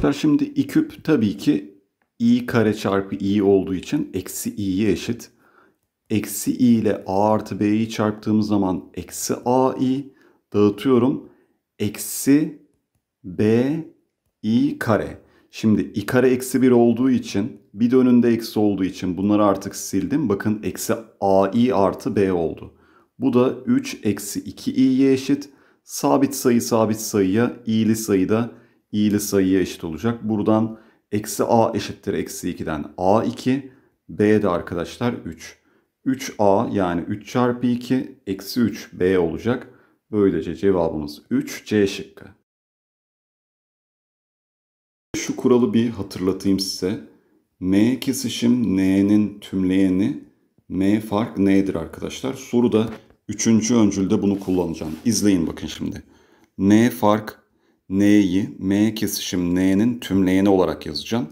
Çocuklar şimdi i küp tabii ki i kare çarpı i olduğu için eksi i'ye eşit. Eksi i ile a artı b'yi çarptığımız zaman eksi a i dağıtıyorum. Eksi b i kare. Şimdi i kare eksi 1 olduğu için bir de önünde eksi olduğu için bunları artık sildim. Bakın eksi a i artı b oldu. Bu da 3 eksi 2 i'ye eşit. Sabit sayı sabit sayıya i'li sayıda i ile sayıya eşit olacak. Buradan eksi a eşittir eksi 2'den a 2. B de arkadaşlar 3. 3a yani 3 çarpı 2 eksi 3 b olacak. Böylece cevabımız 3 c şıkkı. Şu kuralı bir hatırlatayım size. M kesişim n'nin tümleyeni m fark n'dir arkadaşlar. Soruda 3. öncülde bunu kullanacağım. İzleyin bakın şimdi. m fark N'yi M kesişim N'nin tümleyeni olarak yazacağım.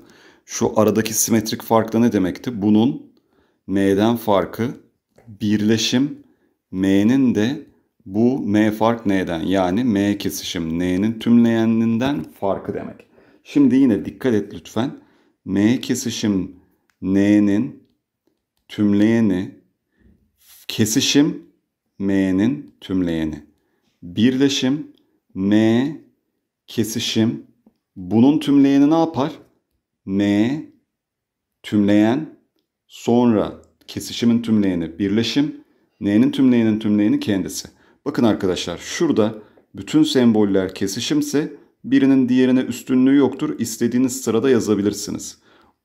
Şu aradaki simetrik fark da ne demekti? Bunun M'den farkı birleşim M'nin de bu M fark N'den yani M kesişim N'nin tümleyeninden farkı demek. Şimdi yine dikkat et lütfen. M kesişim N'nin tümleyeni kesişim M'nin tümleyeni. Birleşim M kesişim bunun tümleyeni ne yapar? N tümleyen sonra kesişimin tümleyeni birleşim n'nin tümleyenin tümleyeni kendisi. Bakın arkadaşlar şurada bütün semboller kesişimse birinin diğerine üstünlüğü yoktur. İstediğiniz sırada yazabilirsiniz.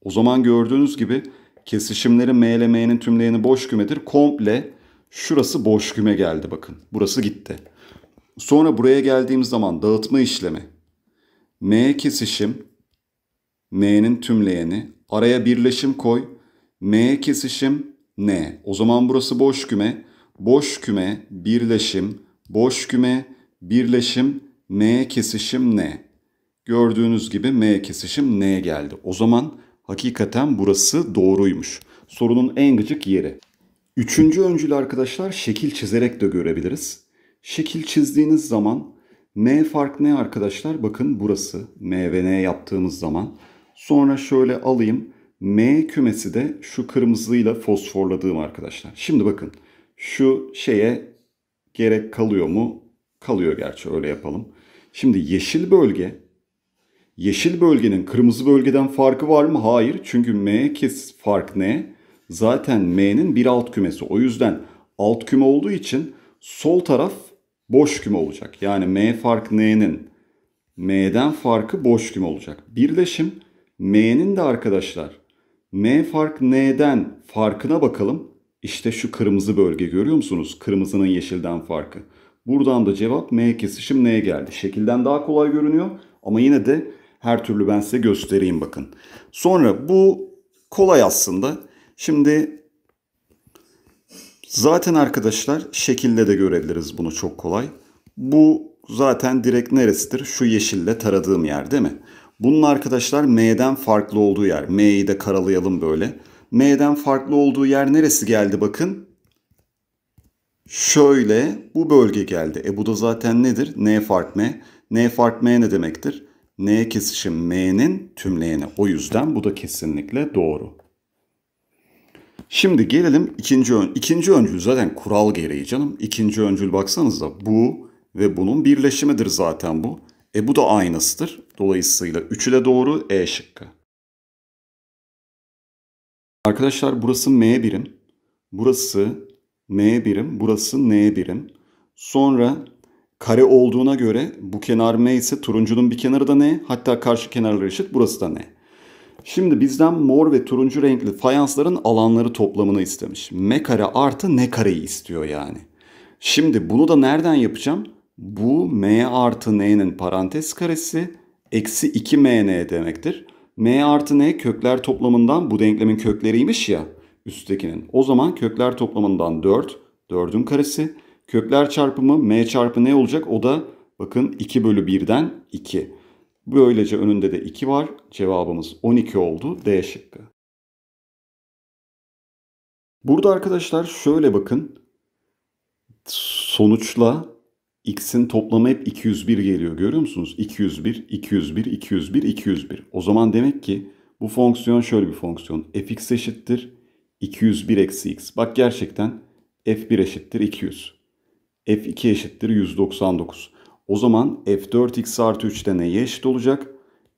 O zaman gördüğünüz gibi kesişimleri M ile M'nin tümleyeni boş kümedir. Komple şurası boş küme geldi bakın. Burası gitti. Sonra buraya geldiğimiz zaman dağıtma işlemi M kesişim, N'nin tümleyeni. Araya birleşim koy. M kesişim N. O zaman burası boş küme. Boş küme, birleşim, boş küme, birleşim, M kesişim N. Gördüğünüz gibi M kesişim N geldi. O zaman hakikaten burası doğruymuş. Sorunun en gıcık yeri. Üçüncü öncül arkadaşlar şekil çizerek de görebiliriz. Şekil çizdiğiniz zaman M fark ne arkadaşlar? Bakın burası M ve N yaptığımız zaman. Sonra şöyle alayım. M kümesi de şu kırmızıyla fosforladığım arkadaşlar. Şimdi bakın şu şeye gerek kalıyor mu? Kalıyor gerçi öyle yapalım. Şimdi yeşil bölge Yeşil bölgenin kırmızı bölgeden farkı var mı? Hayır. Çünkü M kes fark ne? Zaten M'nin bir alt kümesi. O yüzden alt küme olduğu için sol taraf boş küme olacak. Yani M fark N'nin M'den farkı boş küme olacak. Birleşim M'nin de arkadaşlar M fark N'den farkına bakalım. İşte şu kırmızı bölge görüyor musunuz? Kırmızının yeşilden farkı. Buradan da cevap M kesişim N'ye geldi. Şekilden daha kolay görünüyor ama yine de her türlü ben size göstereyim bakın. Sonra bu kolay aslında. Şimdi Zaten arkadaşlar şekilde de görebiliriz bunu çok kolay. Bu zaten direkt neresidir? Şu yeşille taradığım yer değil mi? Bunun arkadaşlar M'den farklı olduğu yer. M'yi de karalayalım böyle. M'den farklı olduğu yer neresi geldi bakın. Şöyle bu bölge geldi. E bu da zaten nedir? N fark M. N fark M ne demektir? N kesişim M'nin tümleyeni. O yüzden bu da kesinlikle doğru. Şimdi gelelim ikinci ön, ikinci öncül zaten kural gereği canım. İkinci öncül baksanıza bu ve bunun birleşimidir zaten bu. E bu da aynısıdır. Dolayısıyla üçü de doğru E şıkkı. Arkadaşlar burası M birim. Burası M birim. Burası N birim. Sonra kare olduğuna göre bu kenar M ise turuncunun bir kenarı da N. Hatta karşı kenarları eşit burası da N. Şimdi bizden mor ve turuncu renkli fayansların alanları toplamını istemiş. M kare artı ne kareyi istiyor yani. Şimdi bunu da nereden yapacağım? Bu M artı N'nin parantez karesi eksi 2MN demektir. M artı N kökler toplamından bu denklemin kökleriymiş ya üsttekinin. O zaman kökler toplamından 4, 4'ün karesi. Kökler çarpımı M çarpı N olacak. O da bakın 2 bölü 1'den 2. Böylece önünde de 2 var. Cevabımız 12 oldu. D şıkkı. Burada arkadaşlar şöyle bakın. Sonuçla x'in toplamı hep 201 geliyor. Görüyor musunuz? 201, 201, 201, 201. O zaman demek ki bu fonksiyon şöyle bir fonksiyon. fx eşittir 201 eksi x. Bak gerçekten f1 eşittir 200. f2 eşittir 199. O zaman f4x artı 3 de neye eşit olacak?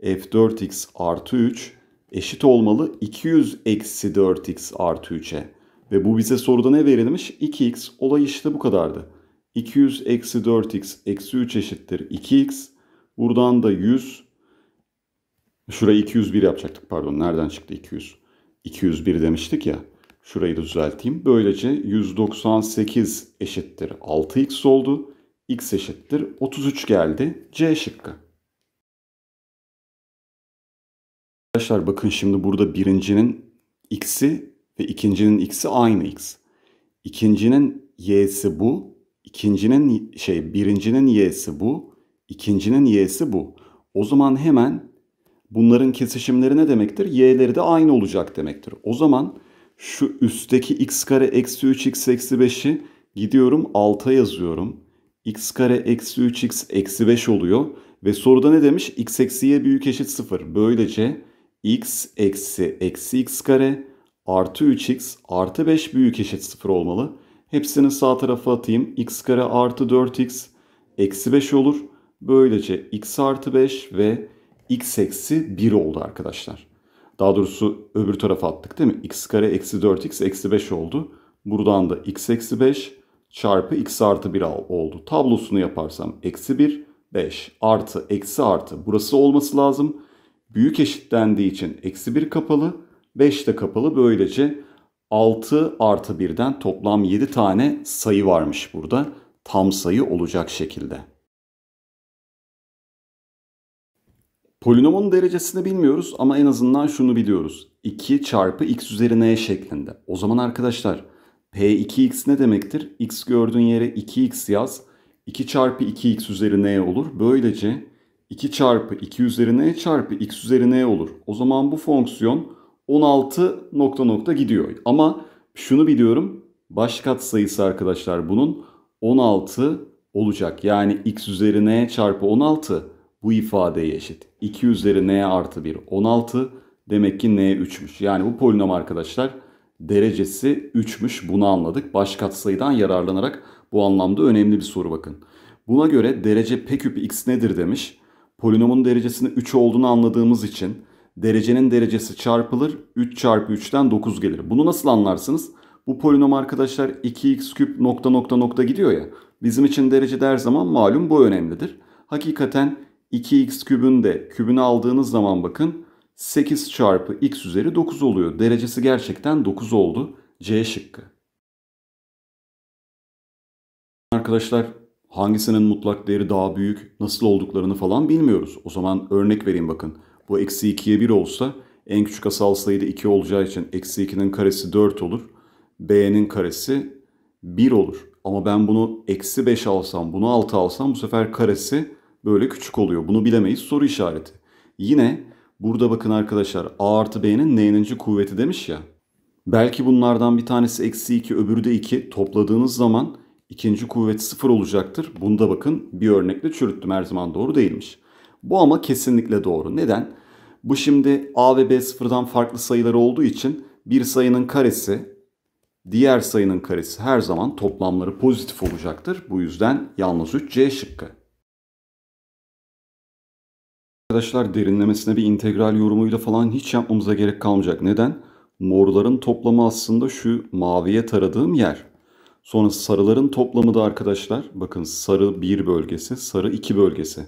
f4x artı 3 eşit olmalı 200 eksi 4x artı 3'e. Ve bu bize soruda ne verilmiş? 2x olay işte bu kadardı. 200 eksi 4x eksi 3 eşittir 2x. Buradan da 100. Şurayı 201 yapacaktık pardon. Nereden çıktı 200? 201 demiştik ya. Şurayı da düzelteyim. Böylece 198 eşittir 6x oldu x eşittir 33 geldi. C şıkkı. Arkadaşlar bakın şimdi burada birincinin x'i ve ikincinin x'i aynı x. İkincinin y'si bu. İkincinin şey birincinin y'si bu. İkincinin y'si bu. O zaman hemen bunların kesişimleri ne demektir? Y'leri de aynı olacak demektir. O zaman şu üstteki x kare eksi 3 x eksi 5'i gidiyorum 6'a yazıyorum x kare eksi 3x eksi 5 oluyor. Ve soruda ne demiş? x eksi y büyük eşit 0. Böylece x eksi eksi x kare artı 3x artı 5 büyük eşit 0 olmalı. Hepsini sağ tarafa atayım. x kare artı 4x eksi 5 olur. Böylece x artı 5 ve x eksi 1 oldu arkadaşlar. Daha doğrusu öbür tarafa attık değil mi? x kare eksi 4x eksi 5 oldu. Buradan da x eksi 5 çarpı x artı 1 oldu. Tablosunu yaparsam eksi 1, 5 artı eksi artı burası olması lazım. Büyük eşitlendiği için eksi 1 kapalı, 5 de kapalı. Böylece 6 artı 1'den toplam 7 tane sayı varmış burada. Tam sayı olacak şekilde. Polinomun derecesini bilmiyoruz ama en azından şunu biliyoruz. 2 çarpı x üzerine şeklinde. O zaman arkadaşlar P2x ne demektir? X gördüğün yere 2x yaz. 2 çarpı 2x üzeri n olur. Böylece 2 çarpı 2 üzeri n çarpı x üzeri n olur. O zaman bu fonksiyon 16 nokta nokta gidiyor. Ama şunu biliyorum. Baş kat sayısı arkadaşlar bunun 16 olacak. Yani x üzeri n çarpı 16 bu ifadeye eşit. 2 üzeri n artı 1 16 demek ki n 3'müş. Yani bu polinom arkadaşlar derecesi 3'müş bunu anladık. Baş katsayıdan yararlanarak bu anlamda önemli bir soru bakın. Buna göre derece p küp x nedir demiş. Polinomun derecesinin 3 olduğunu anladığımız için derecenin derecesi çarpılır 3 çarpı 3'ten 9 gelir. Bunu nasıl anlarsınız? Bu polinom arkadaşlar 2x küp nokta nokta nokta gidiyor ya. Bizim için derece her zaman malum bu önemlidir. Hakikaten 2x kübün de kübünü aldığınız zaman bakın 8 çarpı x üzeri 9 oluyor. Derecesi gerçekten 9 oldu. C şıkkı. Arkadaşlar hangisinin mutlak değeri daha büyük, nasıl olduklarını falan bilmiyoruz. O zaman örnek vereyim bakın. Bu eksi 2'ye 1 olsa en küçük asal sayı da 2 olacağı için eksi 2'nin karesi 4 olur. B'nin karesi 1 olur. Ama ben bunu eksi 5 alsam, bunu 6 alsam bu sefer karesi böyle küçük oluyor. Bunu bilemeyiz soru işareti. Yine Burada bakın arkadaşlar A artı B'nin n'inci kuvveti demiş ya. Belki bunlardan bir tanesi eksi 2 öbürü de 2 topladığınız zaman ikinci kuvvet 0 olacaktır. Bunu da bakın bir örnekle çürüttüm her zaman doğru değilmiş. Bu ama kesinlikle doğru. Neden? Bu şimdi A ve B sıfırdan farklı sayıları olduğu için bir sayının karesi diğer sayının karesi her zaman toplamları pozitif olacaktır. Bu yüzden yalnız 3 C şıkkı. Arkadaşlar derinlemesine bir integral yorumuyla falan hiç yapmamıza gerek kalmayacak. Neden? Morların toplamı aslında şu maviye taradığım yer. Sonra sarıların toplamı da arkadaşlar bakın sarı 1 bölgesi, sarı 2 bölgesi.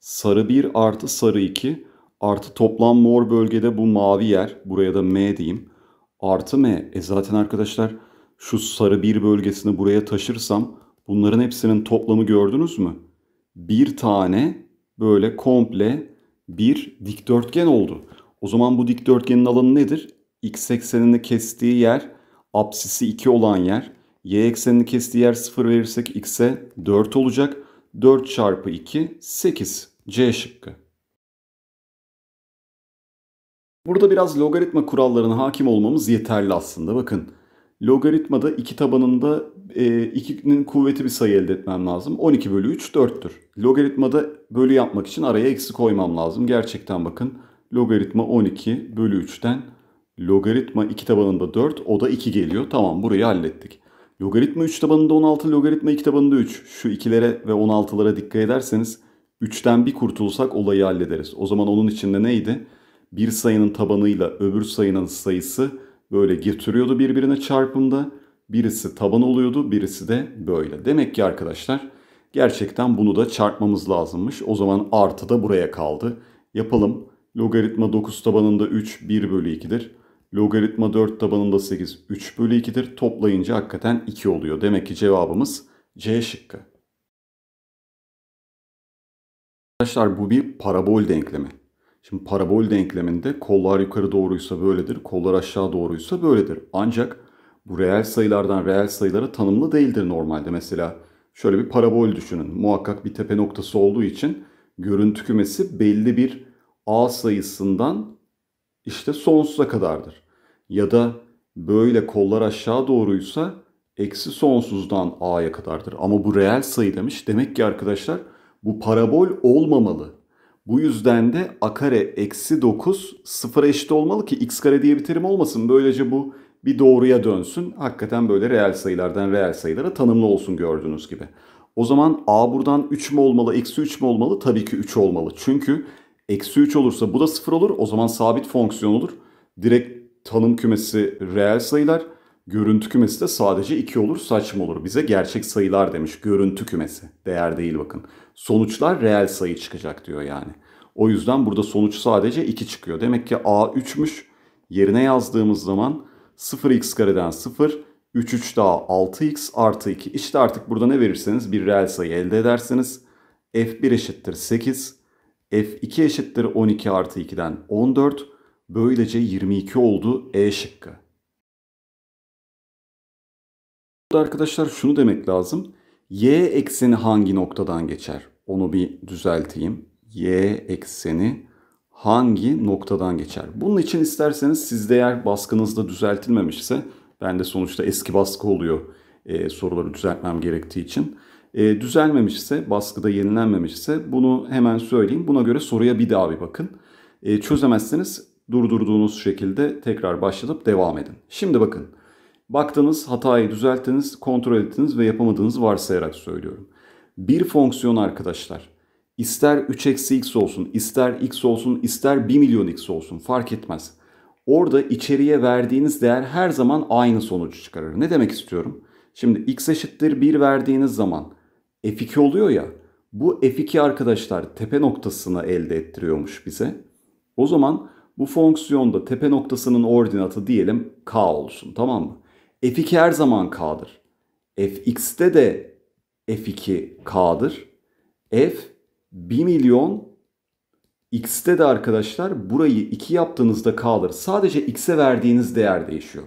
Sarı 1 artı sarı 2 artı toplam mor bölgede bu mavi yer. Buraya da M diyeyim. Artı M. E zaten arkadaşlar şu sarı 1 bölgesini buraya taşırsam bunların hepsinin toplamı gördünüz mü? Bir tane böyle komple bir dikdörtgen oldu. O zaman bu dikdörtgenin alanı nedir? X eksenini kestiği yer apsisi 2 olan yer. Y eksenini kestiği yer 0 verirsek x'e 4 olacak. 4 çarpı 2 8 C şıkkı. Burada biraz logaritma kurallarına hakim olmamız yeterli aslında. Bakın logaritmada iki tabanında e, kuvveti bir sayı elde etmem lazım. 12 bölü 3 4'tür. Logaritmada bölü yapmak için araya eksi koymam lazım. Gerçekten bakın logaritma 12 bölü 3'ten logaritma 2 tabanında 4 o da 2 geliyor. Tamam burayı hallettik. Logaritma 3 tabanında 16, logaritma 2 tabanında 3. Şu 2'lere ve 16'lara dikkat ederseniz 3'ten bir kurtulsak olayı hallederiz. O zaman onun içinde neydi? Bir sayının tabanıyla öbür sayının sayısı böyle getiriyordu birbirine çarpımda. Birisi taban oluyordu, birisi de böyle. Demek ki arkadaşlar gerçekten bunu da çarpmamız lazımmış. O zaman artı da buraya kaldı. Yapalım. Logaritma 9 tabanında 3, 1 bölü 2'dir. Logaritma 4 tabanında 8, 3 bölü 2'dir. Toplayınca hakikaten 2 oluyor. Demek ki cevabımız C şıkkı. Arkadaşlar bu bir parabol denklemi. Şimdi parabol denkleminde kollar yukarı doğruysa böyledir, kollar aşağı doğruysa böyledir. Ancak bu reel sayılardan reel sayılara tanımlı değildir normalde. Mesela şöyle bir parabol düşünün. Muhakkak bir tepe noktası olduğu için görüntü kümesi belli bir A sayısından işte sonsuza kadardır. Ya da böyle kollar aşağı doğruysa eksi sonsuzdan A'ya kadardır. Ama bu reel sayı demiş. Demek ki arkadaşlar bu parabol olmamalı. Bu yüzden de a kare eksi 9 sıfıra eşit olmalı ki x kare diye bir terim olmasın. Böylece bu bir doğruya dönsün. Hakikaten böyle reel sayılardan reel sayılara tanımlı olsun gördüğünüz gibi. O zaman a buradan 3 mü olmalı, eksi 3 mü olmalı? Tabii ki 3 olmalı. Çünkü eksi 3 olursa bu da sıfır olur. O zaman sabit fonksiyon olur. Direkt tanım kümesi reel sayılar. Görüntü kümesi de sadece 2 olur saçma olur. Bize gerçek sayılar demiş görüntü kümesi. Değer değil bakın sonuçlar reel sayı çıkacak diyor yani. O yüzden burada sonuç sadece 2 çıkıyor. Demek ki A 3'müş. Yerine yazdığımız zaman 0x kareden 0, 3 3 daha 6x artı 2. İşte artık burada ne verirseniz bir reel sayı elde edersiniz. f1 eşittir 8, f2 eşittir 12 artı 2'den 14. Böylece 22 oldu E şıkkı. Burada arkadaşlar şunu demek lazım y ekseni hangi noktadan geçer? Onu bir düzelteyim. y ekseni hangi noktadan geçer? Bunun için isterseniz sizde eğer baskınızda düzeltilmemişse ben de sonuçta eski baskı oluyor e, soruları düzeltmem gerektiği için. E, düzelmemişse, baskıda yenilenmemişse bunu hemen söyleyeyim. Buna göre soruya bir daha bir bakın. E, çözemezseniz durdurduğunuz şekilde tekrar başlatıp devam edin. Şimdi bakın. Baktınız, hatayı düzelttiniz, kontrol ettiniz ve yapamadığınızı varsayarak söylüyorum. Bir fonksiyon arkadaşlar ister 3 eksi x olsun, ister x olsun, ister 1 milyon x olsun fark etmez. Orada içeriye verdiğiniz değer her zaman aynı sonucu çıkarır. Ne demek istiyorum? Şimdi x eşittir 1 verdiğiniz zaman f2 oluyor ya. Bu f2 arkadaşlar tepe noktasını elde ettiriyormuş bize. O zaman bu fonksiyonda tepe noktasının ordinatı diyelim k olsun tamam mı? F2 her zaman K'dır. Fx'te de F2 K'dır. F 1 milyon X'te de arkadaşlar burayı 2 yaptığınızda K'dır. Sadece X'e verdiğiniz değer değişiyor.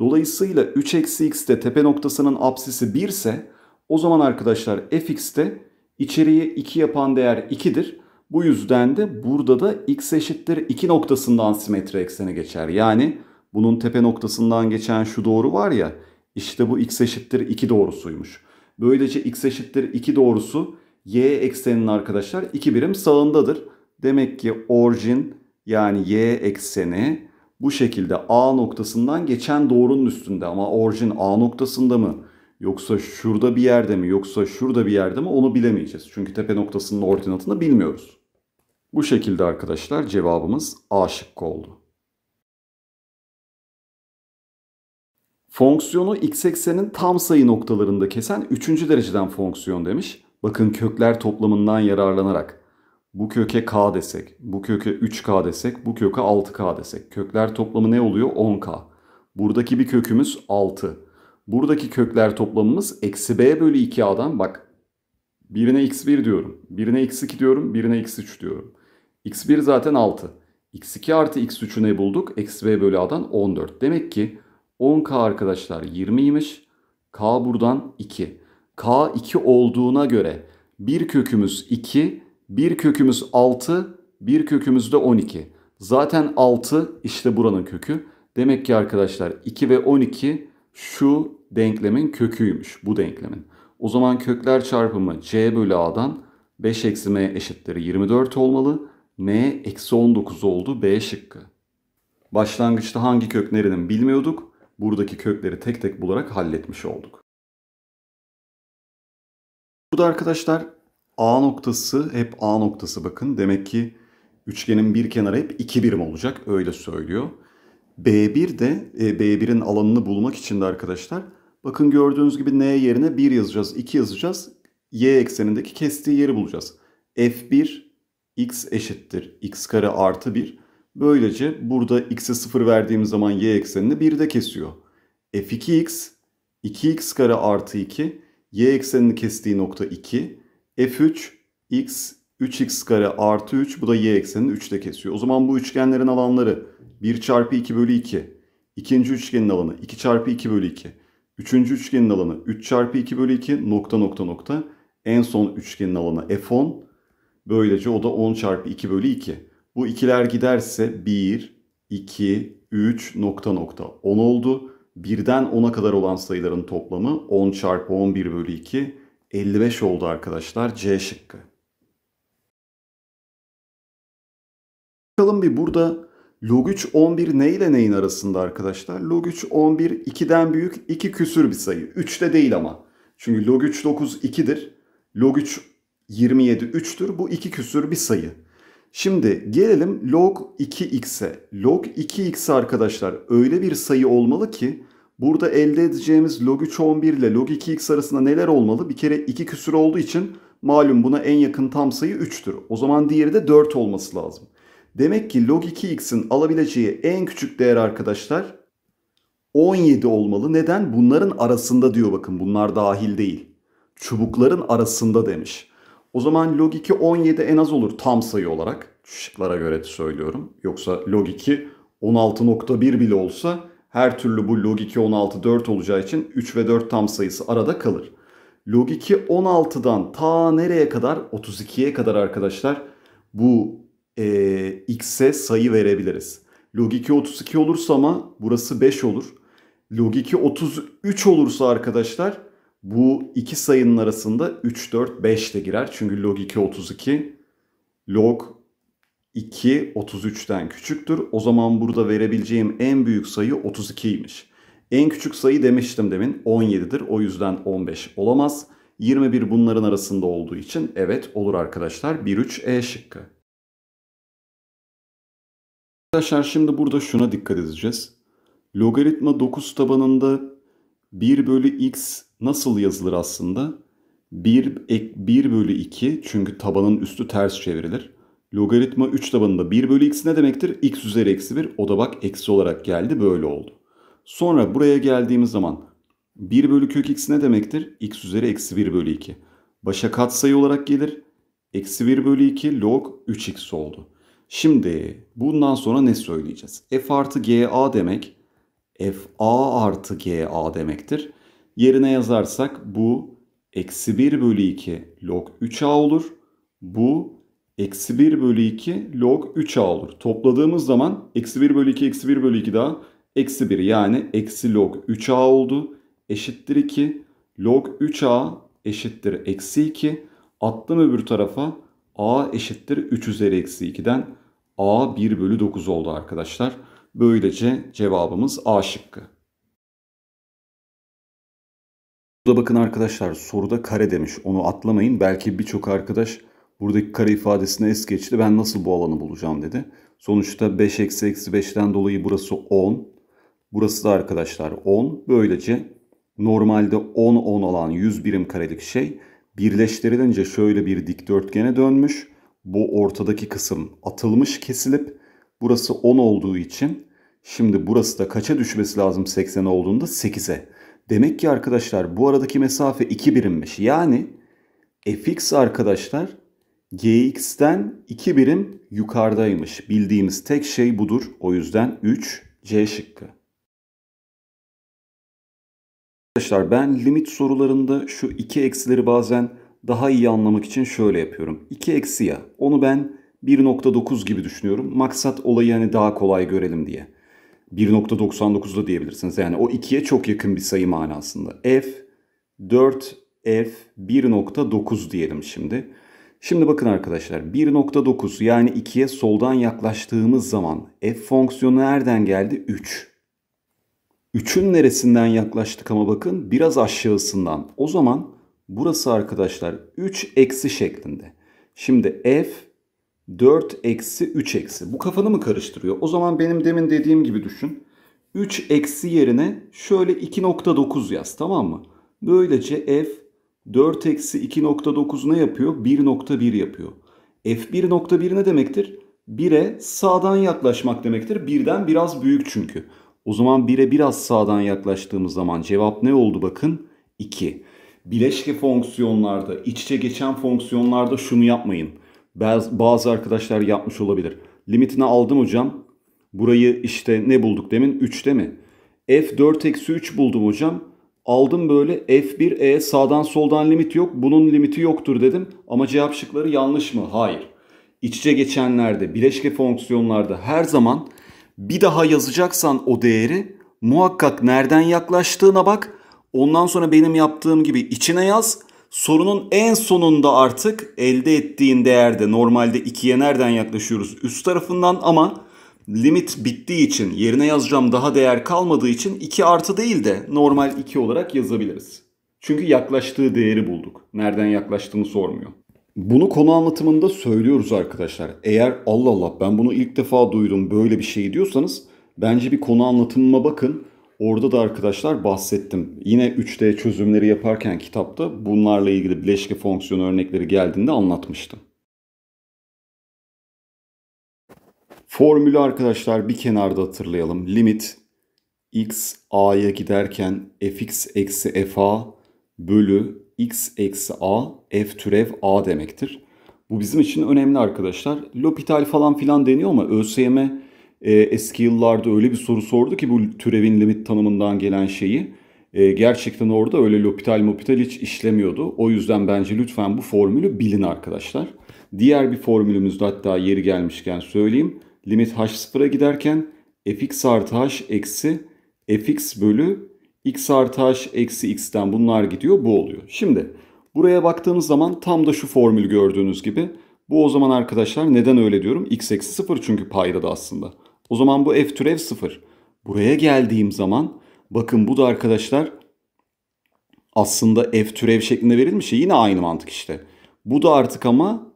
Dolayısıyla 3 eksi X'te tepe noktasının apsisi 1 ise o zaman arkadaşlar Fx'te içeriye 2 yapan değer 2'dir. Bu yüzden de burada da X eşittir 2 noktasından simetri ekseni geçer. Yani bunun tepe noktasından geçen şu doğru var ya işte bu x eşittir 2 doğrusuymuş. Böylece x eşittir 2 doğrusu y ekseninin arkadaşlar 2 birim sağındadır. Demek ki orijin yani y ekseni bu şekilde A noktasından geçen doğrunun üstünde ama orijin A noktasında mı yoksa şurada bir yerde mi yoksa şurada bir yerde mi onu bilemeyeceğiz. Çünkü tepe noktasının ordinatını bilmiyoruz. Bu şekilde arkadaşlar cevabımız A şıkkı oldu. Fonksiyonu x eksenin tam sayı noktalarında kesen 3. dereceden fonksiyon demiş. Bakın kökler toplamından yararlanarak bu köke k desek, bu köke 3k desek, bu köke 6k desek. Kökler toplamı ne oluyor? 10k. Buradaki bir kökümüz 6. Buradaki kökler toplamımız eksi b bölü 2a'dan bak birine x1 diyorum, birine x2 diyorum, birine x3 diyorum. x1 zaten 6. x2 artı x3'ü ne bulduk? Eksi b bölü a'dan 14. Demek ki 10K arkadaşlar 20'ymiş. K buradan 2. K 2 olduğuna göre bir kökümüz 2, bir kökümüz 6, bir kökümüz de 12. Zaten 6 işte buranın kökü. Demek ki arkadaşlar 2 ve 12 şu denklemin köküymüş bu denklemin. O zaman kökler çarpımı c bölü a'dan 5 eksi m eşittir 24 olmalı. m eksi 19 oldu b şıkkı. Başlangıçta hangi kök nerenin bilmiyorduk buradaki kökleri tek tek bularak halletmiş olduk. Bu da arkadaşlar A noktası hep A noktası bakın. Demek ki üçgenin bir kenarı hep 2 birim olacak öyle söylüyor. B1 de e, B1'in alanını bulmak için de arkadaşlar bakın gördüğünüz gibi N yerine 1 yazacağız, 2 yazacağız. Y eksenindeki kestiği yeri bulacağız. F1 x eşittir x kare artı 1. Böylece burada x'e 0 verdiğim zaman y eksenini 1'de kesiyor. f2x 2x kare artı 2 y eksenini kestiği nokta 2 f3 x 3x kare artı 3 bu da y eksenini 3'te kesiyor. O zaman bu üçgenlerin alanları 1 çarpı 2 bölü 2. İkinci üçgenin alanı 2 çarpı 2 bölü 2. Üçüncü üçgenin alanı 3 çarpı 2 bölü 2 nokta nokta nokta. En son üçgenin alanı f10. Böylece o da 10 çarpı 2 bölü 2. Bu ikiler giderse 1, 2, 3 nokta nokta 10 oldu. Birden 10'a kadar olan sayıların toplamı 10 çarpı 11 bölü 2 55 oldu arkadaşlar C şıkkı. Bakalım bir burada log 3 11 ne ile neyin arasında arkadaşlar? Log 3 11 2'den büyük 2 küsür bir sayı. 3 de değil ama. Çünkü log 3 9 2'dir. Log 3 27 3'tür. Bu 2 küsür bir sayı. Şimdi gelelim log 2x'e. Log 2x arkadaşlar öyle bir sayı olmalı ki burada elde edeceğimiz log 3 11 ile log 2x arasında neler olmalı? Bir kere 2 küsür olduğu için malum buna en yakın tam sayı 3'tür. O zaman diğeri de 4 olması lazım. Demek ki log 2x'in alabileceği en küçük değer arkadaşlar 17 olmalı. Neden? Bunların arasında diyor bakın bunlar dahil değil. Çubukların arasında demiş. O zaman log 2 17 en az olur tam sayı olarak. Şıklara göre söylüyorum. Yoksa log 2 16.1 bile olsa her türlü bu log 2 16 4 olacağı için 3 ve 4 tam sayısı arada kalır. Log 2 16'dan ta nereye kadar? 32'ye kadar arkadaşlar bu e, x'e sayı verebiliriz. Log 2 32 olursa ama burası 5 olur. Log 2 33 olursa arkadaşlar bu iki sayının arasında 3, 4, 5 de girer. Çünkü log 2, 32 log 2, 33'ten küçüktür. O zaman burada verebileceğim en büyük sayı 32'ymiş. En küçük sayı demiştim demin 17'dir. O yüzden 15 olamaz. 21 bunların arasında olduğu için evet olur arkadaşlar. 1, 3, E şıkkı. Arkadaşlar şimdi burada şuna dikkat edeceğiz. Logaritma 9 tabanında 1 bölü x nasıl yazılır aslında? 1, 1 bölü 2 çünkü tabanın üstü ters çevrilir. Logaritma 3 tabanında 1 bölü x ne demektir? x üzeri eksi 1 o da bak eksi olarak geldi böyle oldu. Sonra buraya geldiğimiz zaman 1 bölü kök x ne demektir? x üzeri eksi 1 bölü 2. Başa katsayı olarak gelir. Eksi 1 bölü 2 log 3x oldu. Şimdi bundan sonra ne söyleyeceğiz? f artı g a demek f a artı g a demektir. Yerine yazarsak bu eksi 1 bölü 2 log 3a olur. Bu eksi 1 bölü 2 log 3a olur. Topladığımız zaman eksi 1 bölü 2 eksi 1 bölü 2 daha eksi 1 yani eksi log 3a oldu. Eşittir 2 log 3a eşittir eksi 2. Attım öbür tarafa a eşittir 3 üzeri eksi 2'den a 1 bölü 9 oldu arkadaşlar. Böylece cevabımız A şıkkı. Burada bakın arkadaşlar soruda kare demiş. Onu atlamayın. Belki birçok arkadaş buradaki kare ifadesine es geçti. Ben nasıl bu alanı bulacağım dedi. Sonuçta 5 eksi eksi 5'ten dolayı burası 10. Burası da arkadaşlar 10. Böylece normalde 10 10 olan 100 birim karelik şey birleştirilince şöyle bir dikdörtgene dönmüş. Bu ortadaki kısım atılmış kesilip burası 10 olduğu için şimdi burası da kaça düşmesi lazım 80 olduğunda 8'e. Demek ki arkadaşlar bu aradaki mesafe 2 birimmiş. Yani fx arkadaşlar gx'ten 2 birim yukarıdaymış. Bildiğimiz tek şey budur. O yüzden 3 C şıkkı. Arkadaşlar ben limit sorularında şu iki eksileri bazen daha iyi anlamak için şöyle yapıyorum. 2 eksi ya onu ben 1.9 gibi düşünüyorum. Maksat olayı hani daha kolay görelim diye. 1.99'da diyebilirsiniz. Yani o 2'ye çok yakın bir sayı manasında. F 4F 1.9 diyelim şimdi. Şimdi bakın arkadaşlar 1.9 yani 2'ye soldan yaklaştığımız zaman f fonksiyonu nereden geldi? 3. 3'ün neresinden yaklaştık ama bakın biraz aşağısından. O zaman burası arkadaşlar 3 eksi şeklinde. Şimdi f 4 eksi 3 eksi. Bu kafanı mı karıştırıyor? O zaman benim demin dediğim gibi düşün. 3 eksi yerine şöyle 2.9 yaz tamam mı? Böylece f 4 eksi 2.9 ne yapıyor? 1.1 yapıyor. f 1.1 ne demektir? 1'e sağdan yaklaşmak demektir. 1'den biraz büyük çünkü. O zaman 1'e biraz sağdan yaklaştığımız zaman cevap ne oldu bakın? 2. Bileşke fonksiyonlarda, iç içe geçen fonksiyonlarda şunu yapmayın. Bazı arkadaşlar yapmış olabilir. Limitini aldım hocam. Burayı işte ne bulduk demin? 3'te mi? F4-3 buldum hocam. Aldım böyle F1E sağdan soldan limit yok. Bunun limiti yoktur dedim. Ama cevap şıkları yanlış mı? Hayır. İç içe geçenlerde, bileşke fonksiyonlarda her zaman bir daha yazacaksan o değeri muhakkak nereden yaklaştığına bak. Ondan sonra benim yaptığım gibi içine yaz. Sorunun en sonunda artık elde ettiğin değerde normalde 2'ye nereden yaklaşıyoruz? Üst tarafından ama limit bittiği için yerine yazacağım daha değer kalmadığı için 2 artı değil de normal 2 olarak yazabiliriz. Çünkü yaklaştığı değeri bulduk. Nereden yaklaştığını sormuyor. Bunu konu anlatımında söylüyoruz arkadaşlar. Eğer Allah Allah ben bunu ilk defa duydum böyle bir şey diyorsanız bence bir konu anlatımına bakın. Orada da arkadaşlar bahsettim. Yine 3D çözümleri yaparken kitapta bunlarla ilgili bileşke fonksiyonu örnekleri geldiğinde anlatmıştım. Formülü arkadaşlar bir kenarda hatırlayalım. Limit x a'ya giderken fx eksi fa bölü x eksi a f türev a demektir. Bu bizim için önemli arkadaşlar. L'Hopital falan filan deniyor ama ÖSYM e, eski yıllarda öyle bir soru sordu ki bu türevin limit tanımından gelen şeyi. E, gerçekten orada öyle L'Hopital Mopital hiç işlemiyordu. O yüzden bence lütfen bu formülü bilin arkadaşlar. Diğer bir formülümüz formülümüzde hatta yeri gelmişken söyleyeyim. Limit h sıfıra giderken fx artı h eksi fx bölü x artı h eksi x'ten bunlar gidiyor bu oluyor. Şimdi buraya baktığımız zaman tam da şu formül gördüğünüz gibi. Bu o zaman arkadaşlar neden öyle diyorum? x eksi 0 çünkü payda aslında. O zaman bu f türev 0. Buraya geldiğim zaman bakın bu da arkadaşlar aslında f türev şeklinde verilmiş. Yine aynı mantık işte. Bu da artık ama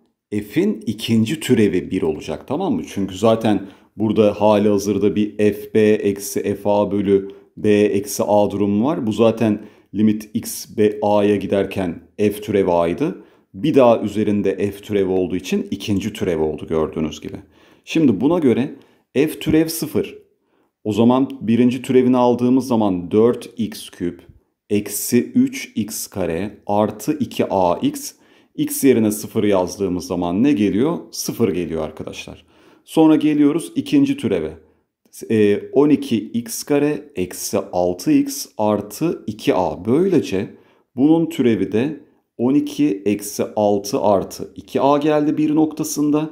f'in ikinci türevi 1 olacak tamam mı? Çünkü zaten burada hali hazırda bir fb eksi fa bölü b eksi a durumu var. Bu zaten limit x b a'ya giderken f türevi a'ydı. Bir daha üzerinde f türevi olduğu için ikinci türevi oldu gördüğünüz gibi. Şimdi buna göre f türev 0. O zaman birinci türevini aldığımız zaman 4x küp eksi 3x kare artı 2ax x yerine 0 yazdığımız zaman ne geliyor? 0 geliyor arkadaşlar. Sonra geliyoruz ikinci türeve. 12x ee, kare eksi 6x artı 2a. Böylece bunun türevi de 12 eksi 6 artı 2a geldi bir noktasında.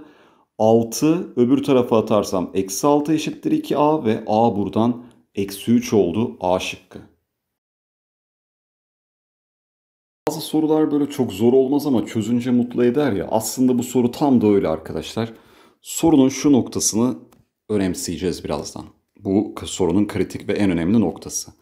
6 öbür tarafa atarsam eksi 6 eşittir 2a ve a buradan eksi 3 oldu a şıkkı. Bazı sorular böyle çok zor olmaz ama çözünce mutlu eder ya. Aslında bu soru tam da öyle arkadaşlar. Sorunun şu noktasını önemseyeceğiz birazdan. Bu sorunun kritik ve en önemli noktası.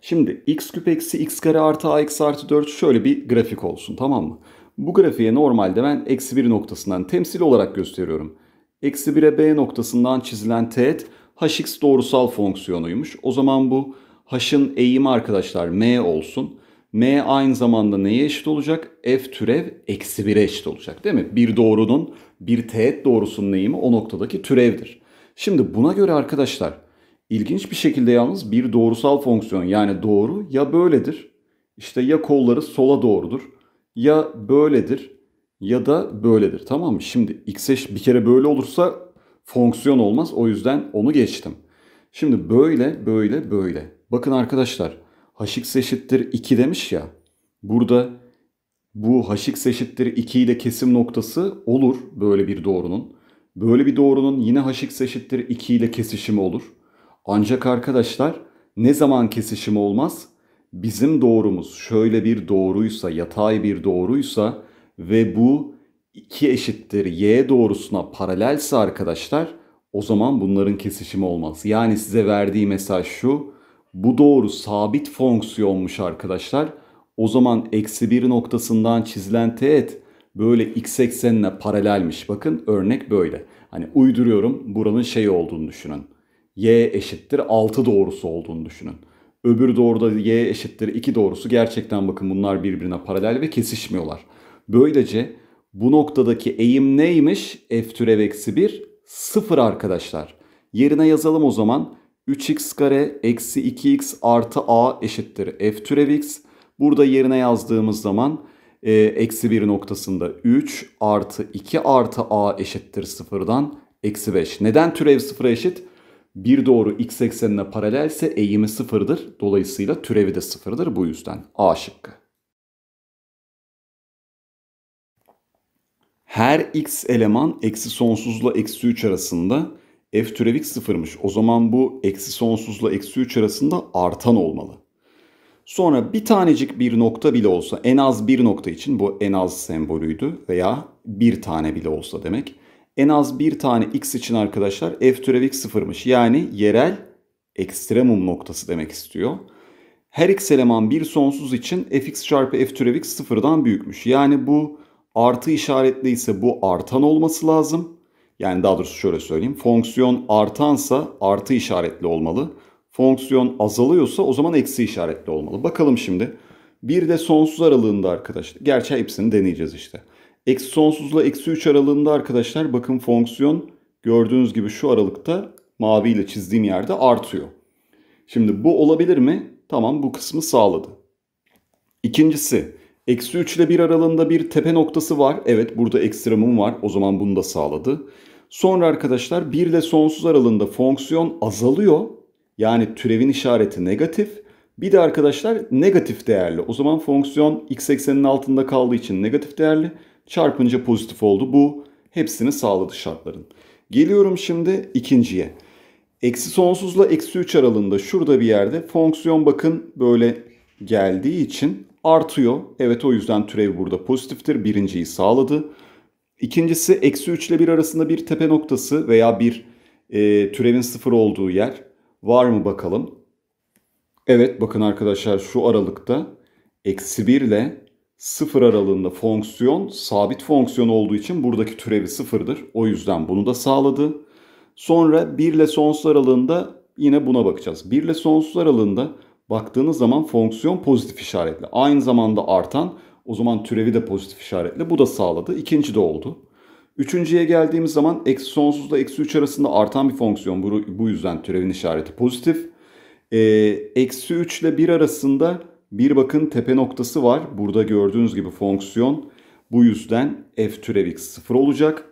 Şimdi x küp eksi x kare artı a eksi artı 4 şöyle bir grafik olsun tamam mı? Bu grafiğe normalde ben eksi 1 noktasından temsil olarak gösteriyorum. Eksi 1'e b noktasından çizilen teğet hx doğrusal fonksiyonuymuş. O zaman bu h'ın eğimi arkadaşlar m olsun. m aynı zamanda neye eşit olacak? f türev eksi 1'e eşit olacak değil mi? Bir doğrunun bir teğet doğrusunun eğimi o noktadaki türevdir. Şimdi buna göre arkadaşlar ilginç bir şekilde yalnız bir doğrusal fonksiyon yani doğru ya böyledir. İşte ya kolları sola doğrudur ya böyledir ya da böyledir. Tamam mı? Şimdi x eş bir kere böyle olursa fonksiyon olmaz. O yüzden onu geçtim. Şimdi böyle böyle böyle. Bakın arkadaşlar hx eşittir 2 demiş ya. Burada bu hx eşittir 2 ile kesim noktası olur böyle bir doğrunun. Böyle bir doğrunun yine hx eşittir 2 ile kesişimi olur. Ancak arkadaşlar ne zaman kesişimi olmaz? Bizim doğrumuz şöyle bir doğruysa, yatay bir doğruysa ve bu 2 eşittir y doğrusuna paralelse arkadaşlar o zaman bunların kesişimi olmaz. Yani size verdiği mesaj şu. Bu doğru sabit fonksiyonmuş arkadaşlar. O zaman eksi 1 noktasından çizilen teğet böyle x eksenine paralelmiş. Bakın örnek böyle. Hani uyduruyorum buranın şey olduğunu düşünün. y eşittir 6 doğrusu olduğunu düşünün. Öbür doğruda y eşittir 2 doğrusu gerçekten bakın bunlar birbirine paralel ve kesişmiyorlar. Böylece bu noktadaki eğim neymiş? F türev eksi 1 sıfır arkadaşlar. Yerine yazalım o zaman. 3x kare eksi 2x artı a eşittir f türev x. Burada yerine yazdığımız zaman e, eksi 1 noktasında 3 artı 2 artı a eşittir sıfırdan eksi 5. Neden türev sıfıra eşit? Bir doğru x eksenine paralelse eğimi sıfırdır. Dolayısıyla türevi de sıfırdır bu yüzden. A şıkkı. her x eleman eksi sonsuzla eksi 3 arasında f türev sıfırmış. O zaman bu eksi sonsuzla eksi 3 arasında artan olmalı. Sonra bir tanecik bir nokta bile olsa en az bir nokta için bu en az sembolüydü veya bir tane bile olsa demek. En az bir tane x için arkadaşlar f türev sıfırmış. Yani yerel ekstremum noktası demek istiyor. Her x eleman bir sonsuz için fx çarpı f türev sıfırdan büyükmüş. Yani bu artı işaretli ise bu artan olması lazım. Yani daha doğrusu şöyle söyleyeyim. Fonksiyon artansa artı işaretli olmalı. Fonksiyon azalıyorsa o zaman eksi işaretli olmalı. Bakalım şimdi. Bir de sonsuz aralığında arkadaşlar. Gerçi hepsini deneyeceğiz işte. Eksi sonsuzla eksi 3 aralığında arkadaşlar bakın fonksiyon gördüğünüz gibi şu aralıkta maviyle çizdiğim yerde artıyor. Şimdi bu olabilir mi? Tamam bu kısmı sağladı. İkincisi Eksi 3 ile 1 aralığında bir tepe noktası var. Evet burada ekstremum var. O zaman bunu da sağladı. Sonra arkadaşlar 1 ile sonsuz aralığında fonksiyon azalıyor. Yani türevin işareti negatif. Bir de arkadaşlar negatif değerli. O zaman fonksiyon x eksenin altında kaldığı için negatif değerli. Çarpınca pozitif oldu. Bu hepsini sağladı şartların. Geliyorum şimdi ikinciye. Eksi sonsuzla eksi 3 aralığında şurada bir yerde fonksiyon bakın böyle geldiği için artıyor. Evet o yüzden türev burada pozitiftir. Birinciyi sağladı. İkincisi eksi 3 ile 1 arasında bir tepe noktası veya bir e, türevin sıfır olduğu yer var mı bakalım. Evet bakın arkadaşlar şu aralıkta eksi 1 ile 0 aralığında fonksiyon sabit fonksiyon olduğu için buradaki türevi sıfırdır. O yüzden bunu da sağladı. Sonra 1 ile sonsuz aralığında yine buna bakacağız. 1 ile sonsuz aralığında baktığınız zaman fonksiyon pozitif işaretli. Aynı zamanda artan o zaman türevi de pozitif işaretli. Bu da sağladı. İkinci de oldu. Üçüncüye geldiğimiz zaman eksi sonsuzla eksi 3 arasında artan bir fonksiyon. Bu, bu yüzden türevin işareti pozitif. Ee, eksi 3 ile 1 arasında bir bakın tepe noktası var. Burada gördüğünüz gibi fonksiyon. Bu yüzden f türevi x 0 olacak.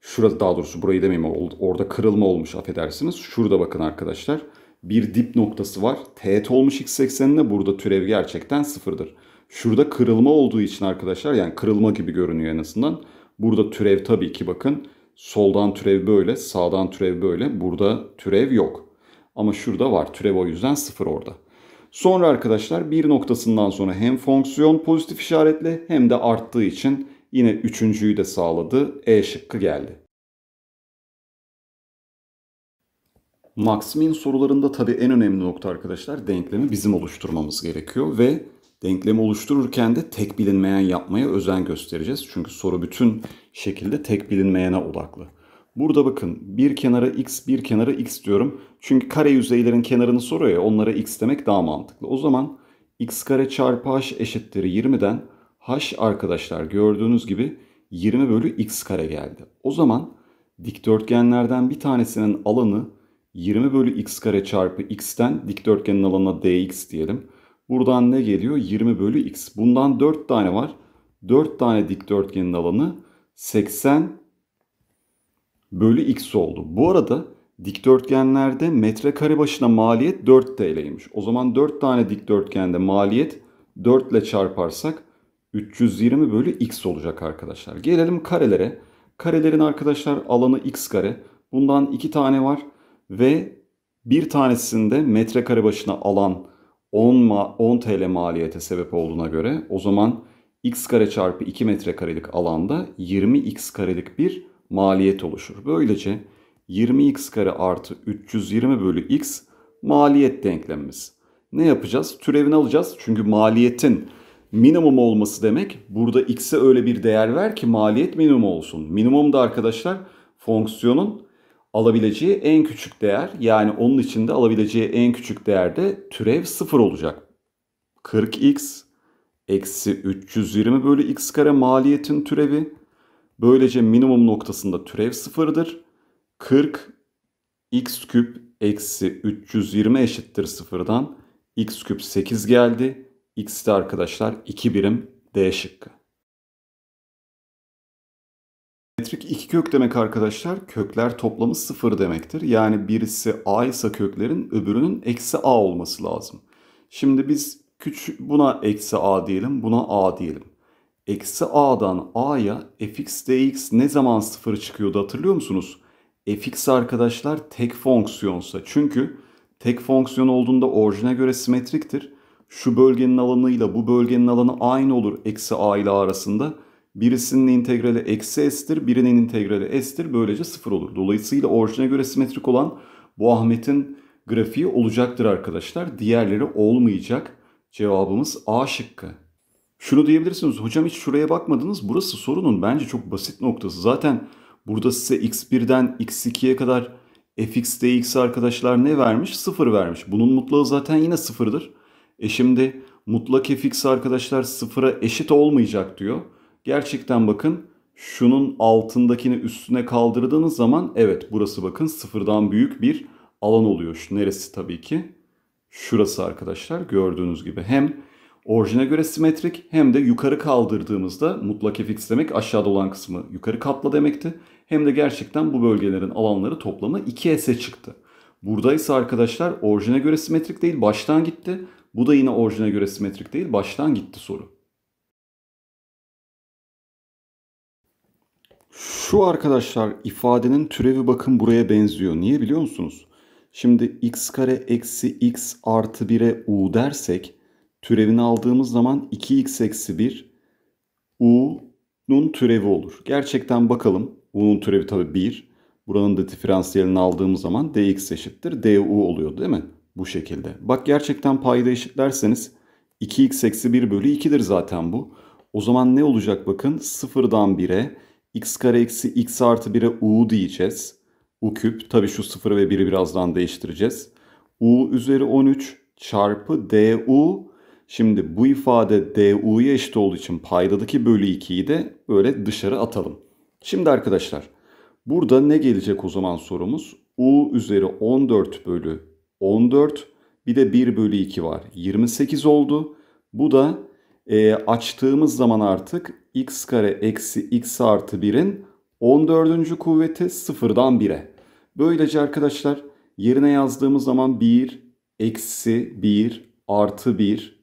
Şurada daha doğrusu burayı demeyeyim orada kırılma olmuş affedersiniz. Şurada bakın arkadaşlar bir dip noktası var. Teğet olmuş x80'inde burada türev gerçekten sıfırdır. Şurada kırılma olduğu için arkadaşlar yani kırılma gibi görünüyor en azından. Burada türev tabii ki bakın soldan türev böyle sağdan türev böyle burada türev yok. Ama şurada var türev o yüzden sıfır orada. Sonra arkadaşlar bir noktasından sonra hem fonksiyon pozitif işaretli hem de arttığı için yine üçüncüyü de sağladı. E şıkkı geldi. Maximin sorularında tabii en önemli nokta arkadaşlar denklemi bizim oluşturmamız gerekiyor ve denklemi oluştururken de tek bilinmeyen yapmaya özen göstereceğiz. Çünkü soru bütün şekilde tek bilinmeyene odaklı. Burada bakın bir kenara x bir kenara x diyorum. Çünkü kare yüzeylerin kenarını soruyor ya onlara x demek daha mantıklı. O zaman x kare çarpı h eşittir 20'den h arkadaşlar gördüğünüz gibi 20 bölü x kare geldi. O zaman dikdörtgenlerden bir tanesinin alanı 20 bölü x kare çarpı x'ten dikdörtgenin alanına dx diyelim. Buradan ne geliyor? 20 bölü x. Bundan 4 tane var. 4 tane dikdörtgenin alanı 80 bölü x oldu. Bu arada dikdörtgenlerde metrekare başına maliyet 4 TL'ymiş. O zaman 4 tane dikdörtgende maliyet 4 ile çarparsak 320 bölü x olacak arkadaşlar. Gelelim karelere. Karelerin arkadaşlar alanı x kare. Bundan 2 tane var ve bir tanesinde metrekare başına alan 10, ma 10 TL maliyete sebep olduğuna göre o zaman x kare çarpı 2 metrekarelik alanda 20x karelik bir maliyet oluşur. Böylece 20x kare artı 320 bölü x maliyet denklemimiz. Ne yapacağız? Türevini alacağız. Çünkü maliyetin minimum olması demek burada x'e öyle bir değer ver ki maliyet minimum olsun. Minimum da arkadaşlar fonksiyonun alabileceği en küçük değer yani onun içinde alabileceği en küçük değerde türev 0 olacak. 40x eksi 320 bölü x kare maliyetin türevi. Böylece minimum noktasında türev 0'dır. 40 x küp eksi 320 eşittir 0'dan x küp 8 geldi. X'de arkadaşlar 2 birim D şıkkı. Metrik iki kök demek arkadaşlar. Kökler toplamı sıfır demektir. Yani birisi a ise köklerin öbürünün eksi a olması lazım. Şimdi biz küçük buna eksi a diyelim buna a diyelim. Eksi a'dan a'ya fx dx ne zaman sıfır çıkıyordu hatırlıyor musunuz? fx arkadaşlar tek fonksiyonsa. Çünkü tek fonksiyon olduğunda orijine göre simetriktir. Şu bölgenin alanıyla bu bölgenin alanı aynı olur eksi a ile arasında. arasında. Birisinin integrali eksi s'tir, birinin integrali s'tir. Böylece sıfır olur. Dolayısıyla orijine göre simetrik olan bu Ahmet'in grafiği olacaktır arkadaşlar. Diğerleri olmayacak. Cevabımız A şıkkı. Şunu diyebilirsiniz. Hocam hiç şuraya bakmadınız. Burası sorunun bence çok basit noktası. Zaten burada size x1'den x2'ye kadar fx dx arkadaşlar ne vermiş? Sıfır vermiş. Bunun mutlağı zaten yine sıfırdır. E şimdi mutlak fx arkadaşlar sıfıra eşit olmayacak diyor. Gerçekten bakın şunun altındakini üstüne kaldırdığınız zaman evet burası bakın sıfırdan büyük bir alan oluyor. Şu neresi tabii ki? Şurası arkadaşlar gördüğünüz gibi hem orijine göre simetrik hem de yukarı kaldırdığımızda mutlak fx demek aşağıda olan kısmı yukarı katla demekti. Hem de gerçekten bu bölgelerin alanları toplamı 2s'e çıktı. Buradaysa arkadaşlar orijine göre simetrik değil baştan gitti. Bu da yine orijine göre simetrik değil baştan gitti soru. Şu arkadaşlar ifadenin türevi bakın buraya benziyor. Niye biliyor musunuz? Şimdi x kare eksi x artı 1'e u dersek türevini aldığımız zaman 2x eksi 1 u'nun türevi olur. Gerçekten bakalım. u'nun türevi tabi 1. Buranın da diferansiyelini aldığımız zaman dx eşittir. du oluyor değil mi? Bu şekilde. Bak gerçekten payda eşitlerseniz 2x eksi 1 bölü 2'dir zaten bu. O zaman ne olacak bakın? 0'dan 1'e x kare eksi x artı 1'e u diyeceğiz. u küp. Tabi şu 0 ve 1'i birazdan değiştireceğiz. u üzeri 13 çarpı du. Şimdi bu ifade du'ya eşit olduğu için paydadaki bölü 2'yi de böyle dışarı atalım. Şimdi arkadaşlar burada ne gelecek o zaman sorumuz? u üzeri 14 bölü 14 bir de 1 bölü 2 var. 28 oldu. Bu da e, açtığımız zaman artık x kare eksi x artı 1'in 14. kuvveti sıfırdan 1'e. Böylece arkadaşlar yerine yazdığımız zaman 1 eksi 1 artı 1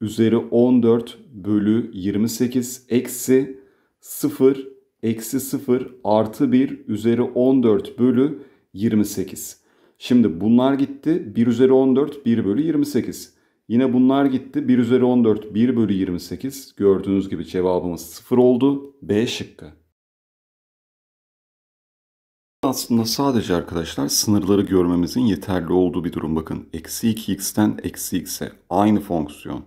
üzeri 14 bölü 28 eksi 0 eksi 0 artı 1 üzeri 14 bölü 28. Şimdi bunlar gitti. 1 üzeri 14 1 bölü 28. Yine bunlar gitti. 1 üzeri 14 1 bölü 28. Gördüğünüz gibi cevabımız 0 oldu. B şıkkı. Aslında sadece arkadaşlar sınırları görmemizin yeterli olduğu bir durum. Bakın eksi 2x'ten eksi x'e aynı fonksiyon.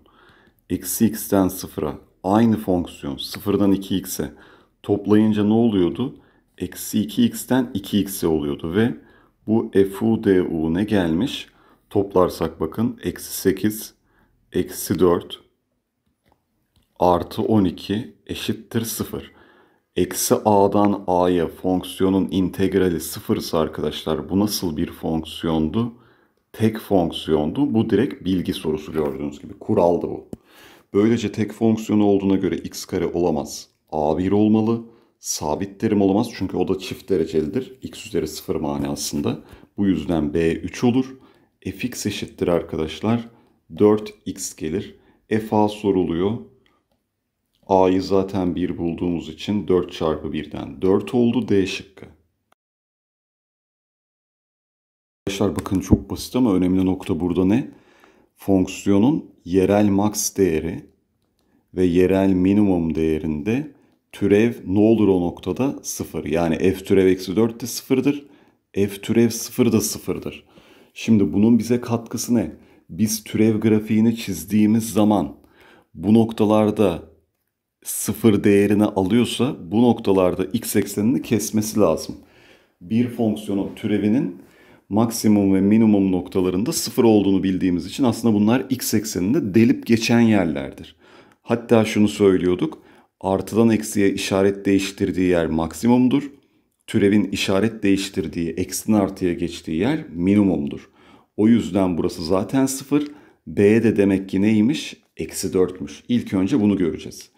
Eksi x'ten 0'a aynı fonksiyon. 0'dan 2x'e toplayınca ne oluyordu? Eksi 2x'ten 2x'e oluyordu ve bu f'u d'u ne gelmiş? toplarsak bakın eksi 8 eksi 4 artı 12 eşittir 0. Eksi a'dan a'ya fonksiyonun integrali 0 ise arkadaşlar bu nasıl bir fonksiyondu? Tek fonksiyondu. Bu direkt bilgi sorusu gördüğünüz gibi. Kuraldı bu. Böylece tek fonksiyonu olduğuna göre x kare olamaz. a1 olmalı. Sabit terim olamaz çünkü o da çift derecelidir. x üzeri 0 manasında. Bu yüzden b3 olur fx eşittir arkadaşlar 4x gelir. f a soruluyor. a'yı zaten 1 bulduğumuz için 4 çarpı 1'den 4 oldu d şıkkı. Arkadaşlar bakın çok basit ama önemli nokta burada ne? Fonksiyonun yerel max değeri ve yerel minimum değerinde türev ne olur o noktada? Sıfır. Yani f türev eksi 4 de sıfırdır. f türev sıfır da sıfırdır. Şimdi bunun bize katkısı ne? Biz türev grafiğini çizdiğimiz zaman bu noktalarda sıfır değerini alıyorsa bu noktalarda x eksenini kesmesi lazım. Bir fonksiyonun türevinin maksimum ve minimum noktalarında sıfır olduğunu bildiğimiz için aslında bunlar x ekseninde delip geçen yerlerdir. Hatta şunu söylüyorduk. Artıdan eksiye işaret değiştirdiği yer maksimumdur türevin işaret değiştirdiği, eksinin artıya geçtiği yer minimumdur. O yüzden burası zaten sıfır. B de demek ki neymiş? Eksi 4'müş. İlk önce bunu göreceğiz.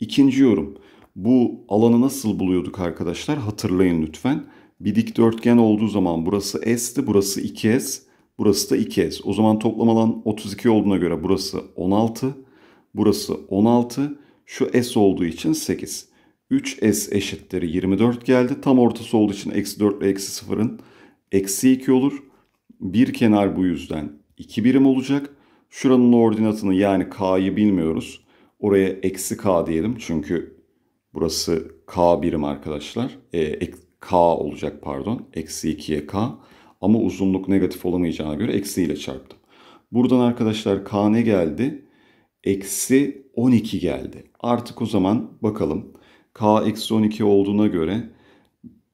İkinci yorum. Bu alanı nasıl buluyorduk arkadaşlar? Hatırlayın lütfen. Bir dikdörtgen olduğu zaman burası S'ti, burası 2S, burası da 2S. O zaman toplam alan 32 olduğuna göre burası 16, burası 16, şu S olduğu için 8. 3s eşittir 24 geldi. Tam ortası olduğu için eksi 4 ve eksi 0'ın eksi 2 olur. Bir kenar bu yüzden 2 birim olacak. Şuranın ordinatını yani k'yı bilmiyoruz. Oraya eksi k diyelim çünkü burası k birim arkadaşlar. E, k olacak pardon. Eksi 2'ye k. Ama uzunluk negatif olamayacağına göre eksi ile çarptım. Buradan arkadaşlar k ne geldi? Eksi 12 geldi. Artık o zaman bakalım. K-12 olduğuna göre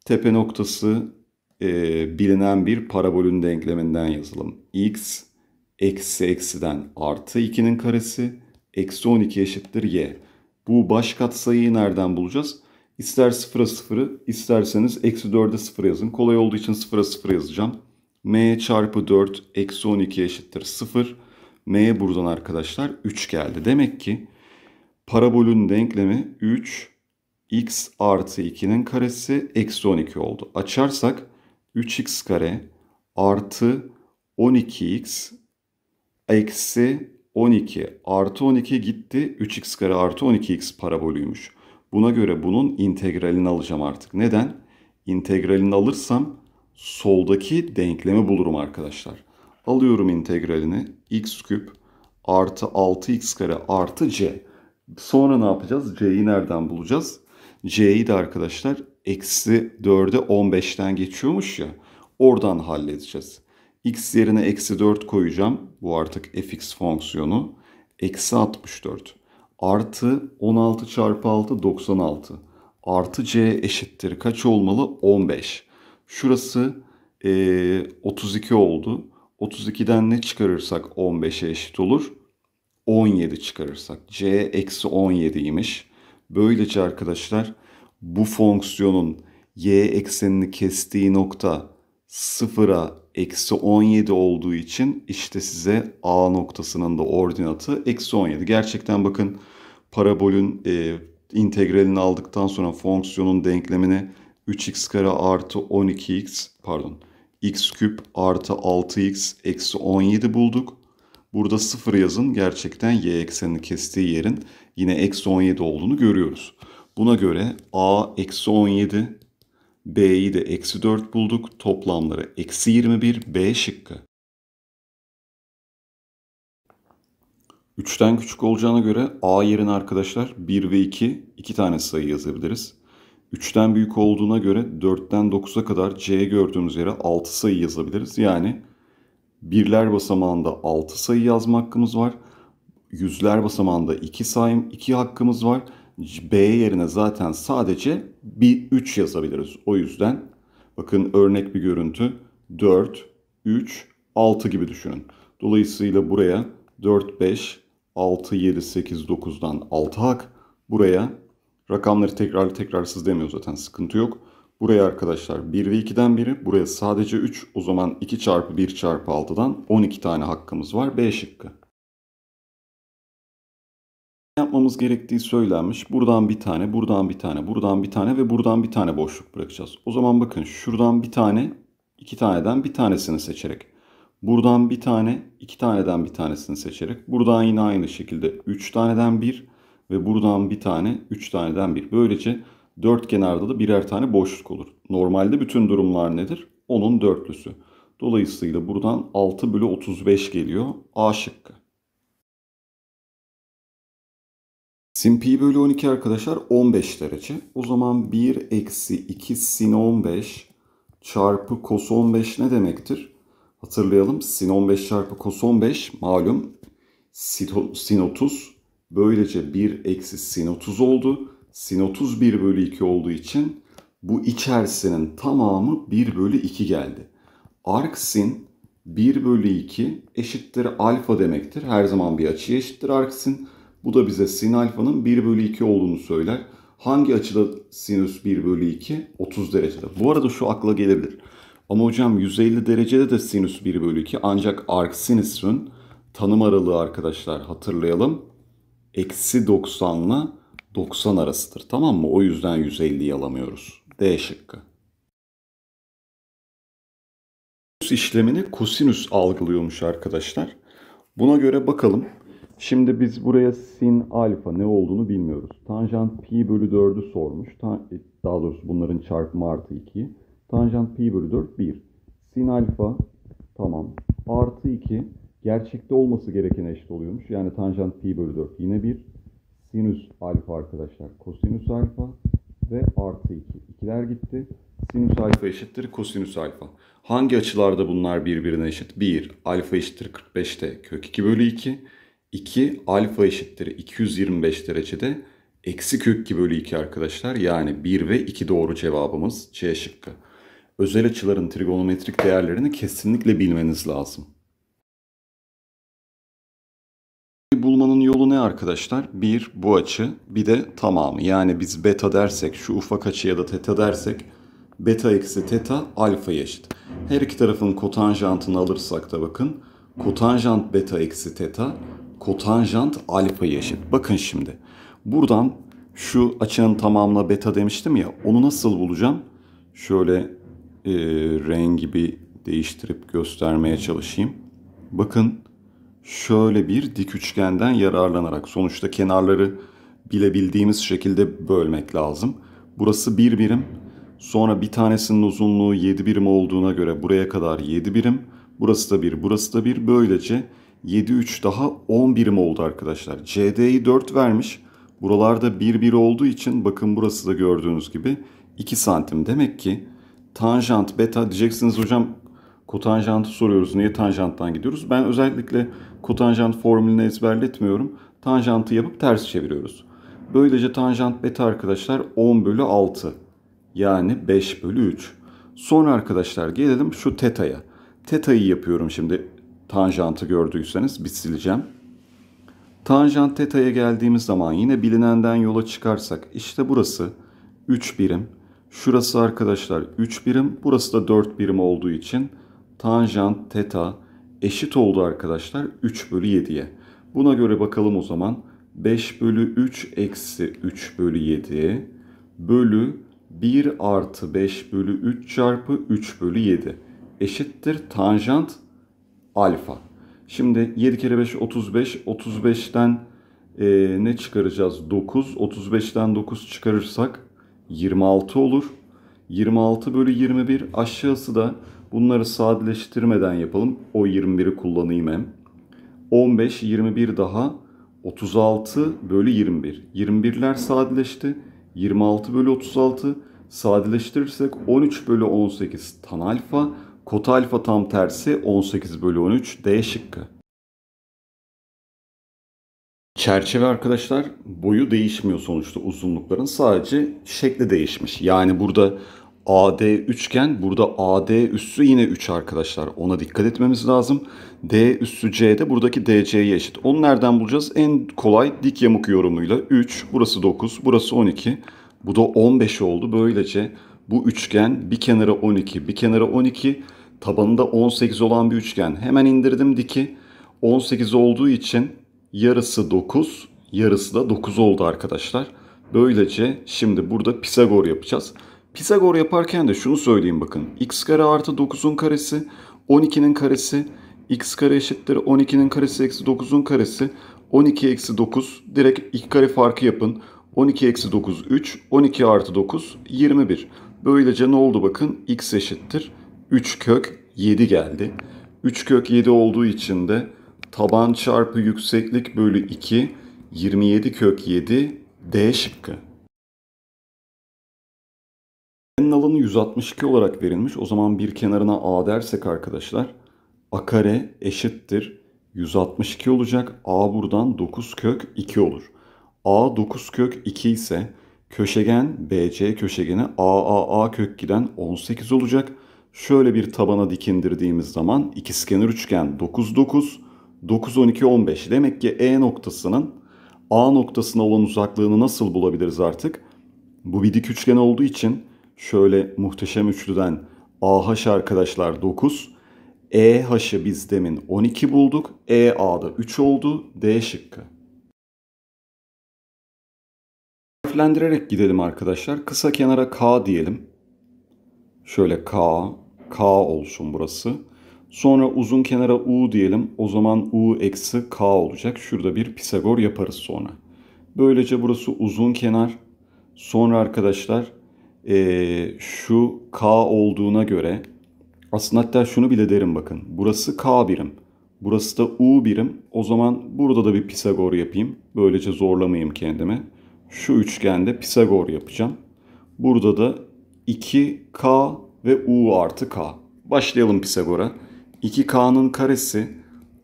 tepe noktası e, bilinen bir parabolün denkleminden yazalım. X eksi eksiden artı 2'nin karesi eksi 12 eşittir y. Bu baş katsayıyı nereden bulacağız? İster 0'a 0'ı isterseniz eksi 4'e 0 yazın. Kolay olduğu için 0'a 0 yazacağım. m çarpı 4 eksi 12 eşittir 0. m buradan arkadaşlar 3 geldi. Demek ki parabolün denklemi 3 x artı 2'nin karesi eksi 12 oldu. Açarsak 3x kare artı 12x eksi 12 artı 12 gitti. 3x kare artı 12x parabolüymüş. Buna göre bunun integralini alacağım artık. Neden? İntegralini alırsam soldaki denklemi bulurum arkadaşlar. Alıyorum integralini x küp artı 6x kare artı c. Sonra ne yapacağız? c'yi nereden bulacağız? C'yi de arkadaşlar eksi 4'e 15'ten geçiyormuş ya. Oradan halledeceğiz. X yerine eksi 4 koyacağım. Bu artık fx fonksiyonu. Eksi 64. Artı 16 çarpı 6 96. Artı C eşittir. Kaç olmalı? 15. Şurası e, 32 oldu. 32'den ne çıkarırsak 15'e eşit olur? 17 çıkarırsak. C eksi 17'ymiş. Böylece arkadaşlar bu fonksiyonun y eksenini kestiği nokta sıfıra eksi 17 olduğu için işte size a noktasının da ordinatı eksi 17. Gerçekten bakın parabolün e, integralini aldıktan sonra fonksiyonun denklemini 3x kare artı 12x pardon x küp artı 6x eksi 17 bulduk. Burada 0 yazın gerçekten y eksenini kestiği yerin yine eksi 17 olduğunu görüyoruz. Buna göre A eksi 17, B'yi de eksi 4 bulduk. Toplamları eksi 21, B şıkkı. 3'ten küçük olacağına göre A yerine arkadaşlar 1 ve 2, 2 tane sayı yazabiliriz. 3'ten büyük olduğuna göre 4'ten 9'a kadar C gördüğümüz yere 6 sayı yazabiliriz. Yani birler basamağında 6 sayı yazma hakkımız var yüzler basamağında 2 sayım 2 hakkımız var. B yerine zaten sadece bir 3 yazabiliriz. O yüzden bakın örnek bir görüntü 4, 3, 6 gibi düşünün. Dolayısıyla buraya 4, 5, 6, 7, 8, 9'dan 6 hak. Buraya rakamları tekrar tekrar siz demiyor zaten sıkıntı yok. Buraya arkadaşlar 1 ve 2'den biri. Buraya sadece 3. O zaman 2 çarpı 1 çarpı 6'dan 12 tane hakkımız var. B şıkkı yapmamız gerektiği söylenmiş. Buradan bir tane, buradan bir tane, buradan bir tane ve buradan bir tane boşluk bırakacağız. O zaman bakın şuradan bir tane, iki taneden bir tanesini seçerek. Buradan bir tane, iki taneden bir tanesini seçerek. Buradan yine aynı şekilde üç taneden bir ve buradan bir tane, üç taneden bir. Böylece dört kenarda da birer tane boşluk olur. Normalde bütün durumlar nedir? Onun dörtlüsü. Dolayısıyla buradan 6 bölü 35 geliyor. A şıkkı. Sin pi bölü 12 arkadaşlar 15 derece. O zaman 1 eksi 2 sin 15 çarpı kos 15 ne demektir? Hatırlayalım sin 15 çarpı kos 15 malum sin 30 böylece 1 eksi sin 30 oldu. Sin 30 1 bölü 2 olduğu için bu içerisinin tamamı 1 bölü 2 geldi. Arc sin 1 bölü 2 eşittir alfa demektir. Her zaman bir açıya eşittir arc sin. Bu da bize sin alfanın 1 bölü 2 olduğunu söyler. Hangi açıda sinüs 1 bölü 2? 30 derecede. Bu arada şu akla gelebilir. Ama hocam 150 derecede de sinüs 1 bölü 2 ancak arksinüsün tanım aralığı arkadaşlar hatırlayalım. Eksi 90 ile 90 arasıdır tamam mı? O yüzden 150'yi alamıyoruz. D şıkkı. işlemini kosinüs algılıyormuş arkadaşlar. Buna göre bakalım. Şimdi biz buraya sin alfa ne olduğunu bilmiyoruz. Tanjant pi bölü 4'ü sormuş. E, daha doğrusu bunların çarpımı artı 2. Tanjant pi bölü 4 1. Sin alfa tamam. Artı 2 gerçekte olması gereken eşit oluyormuş. Yani tanjant pi bölü 4 yine 1. Sinüs alfa arkadaşlar kosinüs alfa ve artı 2. İkiler gitti. Sinüs alfa eşittir kosinüs alfa. Hangi açılarda bunlar birbirine eşit? 1. Alfa eşittir 45'te kök 2 bölü 2. 2 alfa eşittir 225 derecede eksi kök 2 bölü 2 arkadaşlar. Yani 1 ve 2 doğru cevabımız C şıkkı. Özel açıların trigonometrik değerlerini kesinlikle bilmeniz lazım. Bulmanın yolu ne arkadaşlar? Bir bu açı bir de tamamı. Yani biz beta dersek şu ufak açı ya da teta dersek beta eksi teta alfa eşit. Her iki tarafın kotanjantını alırsak da bakın kotanjant beta eksi teta kotanjant alfayı eşit. Bakın şimdi buradan şu açının tamamına beta demiştim ya onu nasıl bulacağım? Şöyle e, rengi bir değiştirip göstermeye çalışayım. Bakın şöyle bir dik üçgenden yararlanarak sonuçta kenarları bilebildiğimiz şekilde bölmek lazım. Burası bir birim. Sonra bir tanesinin uzunluğu 7 birim olduğuna göre buraya kadar 7 birim. Burası da bir, burası da bir. Böylece 7-3 daha 10 birim oldu arkadaşlar. CD'yi 4 vermiş. Buralarda 1-1 olduğu için bakın burası da gördüğünüz gibi 2 santim. Demek ki tanjant beta diyeceksiniz hocam kotanjantı soruyoruz. Niye tanjanttan gidiyoruz? Ben özellikle kotanjant formülünü ezberletmiyorum. Tanjantı yapıp ters çeviriyoruz. Böylece tanjant beta arkadaşlar 10 bölü 6. Yani 5 bölü 3. Sonra arkadaşlar gelelim şu teta'ya. Teta'yı yapıyorum şimdi tanjantı gördüyseniz bir sileceğim. Tanjant teta'ya geldiğimiz zaman yine bilinenden yola çıkarsak işte burası 3 birim. Şurası arkadaşlar 3 birim. Burası da 4 birim olduğu için tanjant teta eşit oldu arkadaşlar 3 bölü 7'ye. Buna göre bakalım o zaman 5 bölü 3 eksi 3 bölü 7 bölü 1 artı 5 bölü 3 çarpı 3 bölü 7 eşittir tanjant alfa. Şimdi 7 kere 5 35. 35'ten e, ne çıkaracağız? 9. 35'ten 9 çıkarırsak 26 olur. 26 bölü 21 aşağısı da bunları sadeleştirmeden yapalım. O 21'i kullanayım hem. 15, 21 daha 36 bölü 21. 21'ler sadeleşti. 26 bölü 36 sadeleştirirsek 13 bölü 18 tan alfa. Kota alfa tam tersi 18 bölü 13 D şıkkı. Çerçeve arkadaşlar boyu değişmiyor sonuçta uzunlukların sadece şekli değişmiş. Yani burada AD üçgen burada AD üssü yine 3 arkadaşlar ona dikkat etmemiz lazım. D üssü C de buradaki DC'ye eşit. Onu nereden bulacağız? En kolay dik yamuk yorumuyla 3 burası 9 burası 12 bu da 15 oldu böylece bu üçgen bir kenara 12 bir kenara 12 tabanında 18 olan bir üçgen. Hemen indirdim diki. 18 olduğu için yarısı 9, yarısı da 9 oldu arkadaşlar. Böylece şimdi burada Pisagor yapacağız. Pisagor yaparken de şunu söyleyeyim bakın. x kare artı 9'un karesi 12'nin karesi x kare eşittir 12'nin karesi eksi 9'un karesi 12 eksi 9 direkt ilk kare farkı yapın. 12 eksi 9 3 12 artı 9 21. Böylece ne oldu bakın x eşittir 3 kök 7 geldi. 3 kök 7 olduğu için de taban çarpı yükseklik bölü 2 27 kök 7 D şıkkı. N'in alanı 162 olarak verilmiş. O zaman bir kenarına A dersek arkadaşlar A kare eşittir 162 olacak. A buradan 9 kök 2 olur. A 9 kök 2 ise köşegen BC köşegeni AAA kök giden 18 olacak. Şöyle bir tabana dikindirdiğimiz zaman ikizkenar üçgen 9 9 9 12 15 demek ki E noktasının A noktasına olan uzaklığını nasıl bulabiliriz artık? Bu bir dik üçgen olduğu için şöyle muhteşem üçlüden AH arkadaşlar 9, E EH'ı biz demin 12 bulduk, E EA'da 3 oldu, D şıkkı. Harflendirerek gidelim arkadaşlar. Kısa kenara K diyelim. Şöyle K, K olsun burası. Sonra uzun kenara U diyelim. O zaman U eksi K olacak. Şurada bir Pisagor yaparız sonra. Böylece burası uzun kenar. Sonra arkadaşlar ee, şu K olduğuna göre aslında hatta şunu bile derim bakın. Burası K birim. Burası da U birim. O zaman burada da bir Pisagor yapayım. Böylece zorlamayayım kendimi. Şu üçgende Pisagor yapacağım. Burada da 2K ve u artı k. Başlayalım Pisagor'a. 2k'nın karesi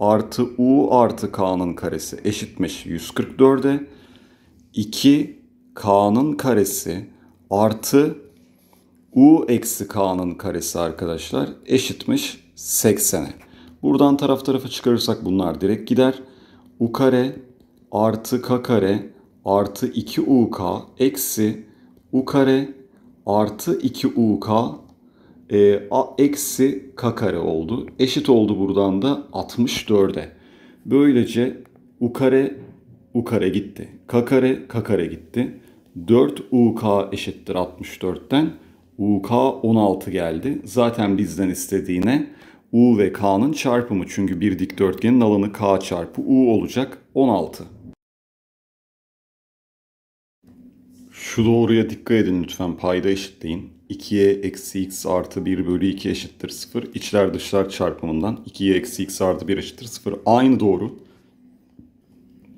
artı u artı k'nın karesi eşitmiş 144'e. 2k'nın karesi artı u eksi k'nın karesi arkadaşlar eşitmiş 80'e. Buradan taraf tarafa çıkarırsak bunlar direkt gider. u kare artı k kare artı 2uk eksi u kare artı 2uk e, a, eksi k kare oldu. Eşit oldu buradan da 64'e. Böylece u kare u kare gitti. K kare k kare gitti. 4 uk eşittir 64'ten. uk 16 geldi. Zaten bizden istediğine u ve k'nın çarpımı. Çünkü bir dikdörtgenin alanı k çarpı u olacak 16. Şu doğruya dikkat edin lütfen payda eşitleyin. 2'ye eksi x artı 1 bölü 2 eşittir 0. İçler dışlar çarpımından 2'ye eksi x artı 1 eşittir 0. Aynı doğru.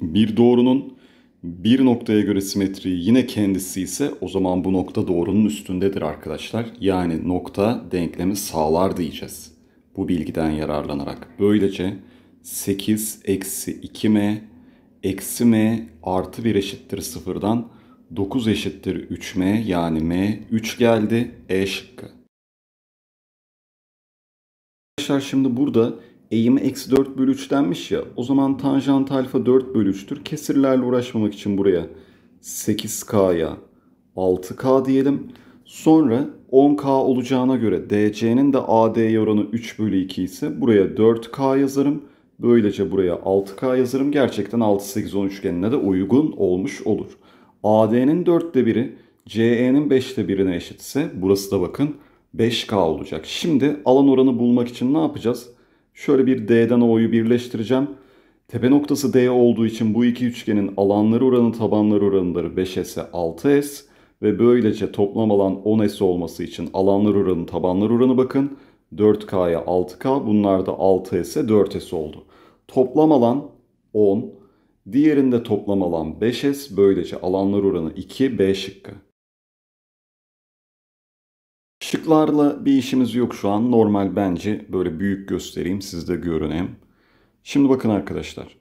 Bir doğrunun bir noktaya göre simetri yine kendisi ise o zaman bu nokta doğrunun üstündedir arkadaşlar. Yani nokta denklemi sağlar diyeceğiz. Bu bilgiden yararlanarak. Böylece 8 eksi 2m eksi m artı 1 eşittir 0'dan 9 eşittir 3m yani m 3 geldi E şıkkı. Arkadaşlar şimdi burada eğimi eksi 4 bölü 3 denmiş ya. O zaman tanjant alfa 4 bölü 3'tür. Kesirlerle uğraşmamak için buraya 8k'ya 6k diyelim. Sonra 10k olacağına göre DC'nin de AD oranı 3 bölü 2 ise buraya 4k yazarım. Böylece buraya 6k yazarım. Gerçekten 6-8-10 üçgenine de uygun olmuş olur. AD'nin dörtte biri CE'nin beşte birine eşitse burası da bakın 5K olacak. Şimdi alan oranı bulmak için ne yapacağız? Şöyle bir D'den O'yu birleştireceğim. Tepe noktası D olduğu için bu iki üçgenin alanları oranı tabanları oranları 5S'e 6S ve böylece toplam alan 10S olması için alanlar oranı tabanlar oranı bakın 4K'ya 6K bunlar da 6S'e 4S oldu. Toplam alan 10 Diğerinde toplam alan 5S. Böylece alanlar oranı 2 B şıkkı. Şıklarla bir işimiz yok şu an. Normal bence böyle büyük göstereyim sizde görünem. Şimdi bakın arkadaşlar.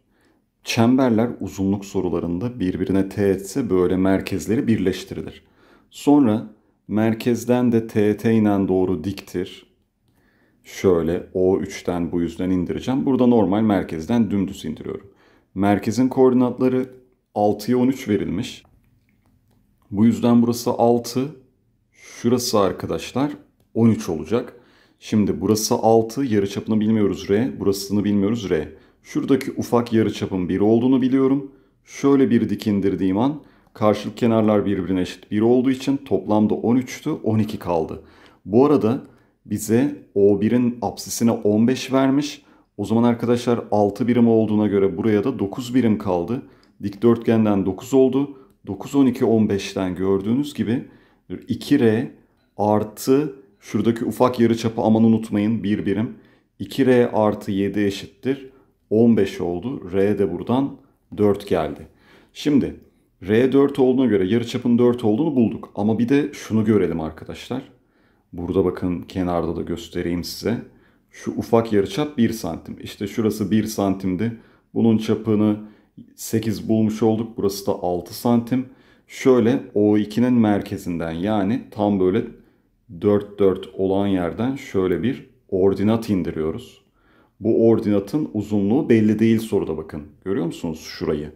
Çemberler uzunluk sorularında birbirine teğetse böyle merkezleri birleştirilir. Sonra merkezden de TT inen doğru diktir. Şöyle O3'ten bu yüzden indireceğim. Burada normal merkezden dümdüz indiriyorum. Merkezin koordinatları 6'ya 13 verilmiş. Bu yüzden burası 6, şurası arkadaşlar 13 olacak. Şimdi burası 6, yarıçapını bilmiyoruz R, burasını bilmiyoruz R. Şuradaki ufak yarıçapın 1 olduğunu biliyorum. Şöyle bir dik indirdiğim an karşılık kenarlar birbirine eşit 1 olduğu için toplamda 13'tü, 12 kaldı. Bu arada bize O1'in apsisine 15 vermiş. O zaman arkadaşlar 6 birim olduğuna göre buraya da 9 birim kaldı. Dikdörtgenden 9 oldu. 9, 12, 15'ten gördüğünüz gibi 2R artı şuradaki ufak yarıçapı aman unutmayın 1 birim. 2R artı 7 eşittir. 15 oldu. R de buradan 4 geldi. Şimdi R 4 olduğuna göre yarıçapın 4 olduğunu bulduk. Ama bir de şunu görelim arkadaşlar. Burada bakın kenarda da göstereyim size. Şu ufak yarıçap 1 santim. İşte şurası 1 santimdi. Bunun çapını 8 bulmuş olduk. Burası da 6 santim. Şöyle O2'nin merkezinden yani tam böyle 4-4 olan yerden şöyle bir ordinat indiriyoruz. Bu ordinatın uzunluğu belli değil soruda bakın. Görüyor musunuz şurayı?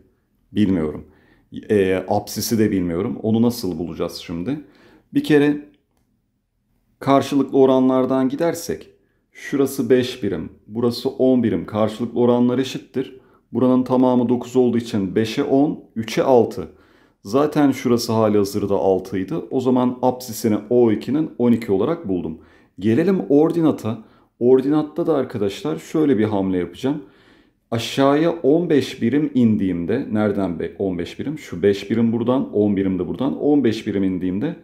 Bilmiyorum. E, apsisi de bilmiyorum. Onu nasıl bulacağız şimdi? Bir kere karşılıklı oranlardan gidersek Şurası 5 birim, burası 10 birim. Karşılıklı oranlar eşittir. Buranın tamamı 9 olduğu için 5'e 10, 3'e 6. Zaten şurası hali hazırda 6 idi. O zaman apsisini O2'nin 12 olarak buldum. Gelelim ordinata. Ordinatta da arkadaşlar şöyle bir hamle yapacağım. Aşağıya 15 birim indiğimde, nereden 15 birim? Şu 5 birim buradan, 10 birim de buradan. 15 birim indiğimde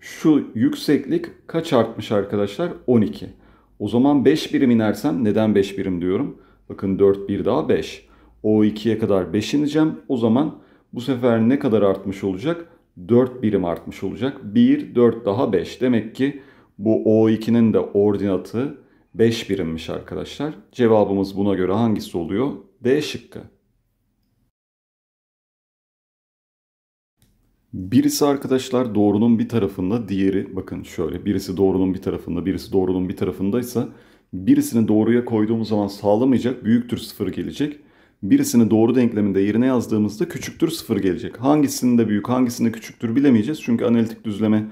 şu yükseklik kaç artmış arkadaşlar? 12. O zaman 5 birim inersem neden 5 birim diyorum? Bakın 4 bir daha 5. O 2'ye kadar 5 ineceğim. O zaman bu sefer ne kadar artmış olacak? 4 birim artmış olacak. 1, 4 daha 5. Demek ki bu O2'nin de ordinatı 5 birimmiş arkadaşlar. Cevabımız buna göre hangisi oluyor? D şıkkı. Birisi arkadaşlar doğrunun bir tarafında, diğeri bakın şöyle birisi doğrunun bir tarafında, birisi doğrunun bir tarafındaysa birisini doğruya koyduğumuz zaman sağlamayacak, büyüktür sıfır gelecek. Birisini doğru denkleminde yerine yazdığımızda küçüktür sıfır gelecek. Hangisinde büyük, hangisinde küçüktür bilemeyeceğiz. Çünkü analitik düzleme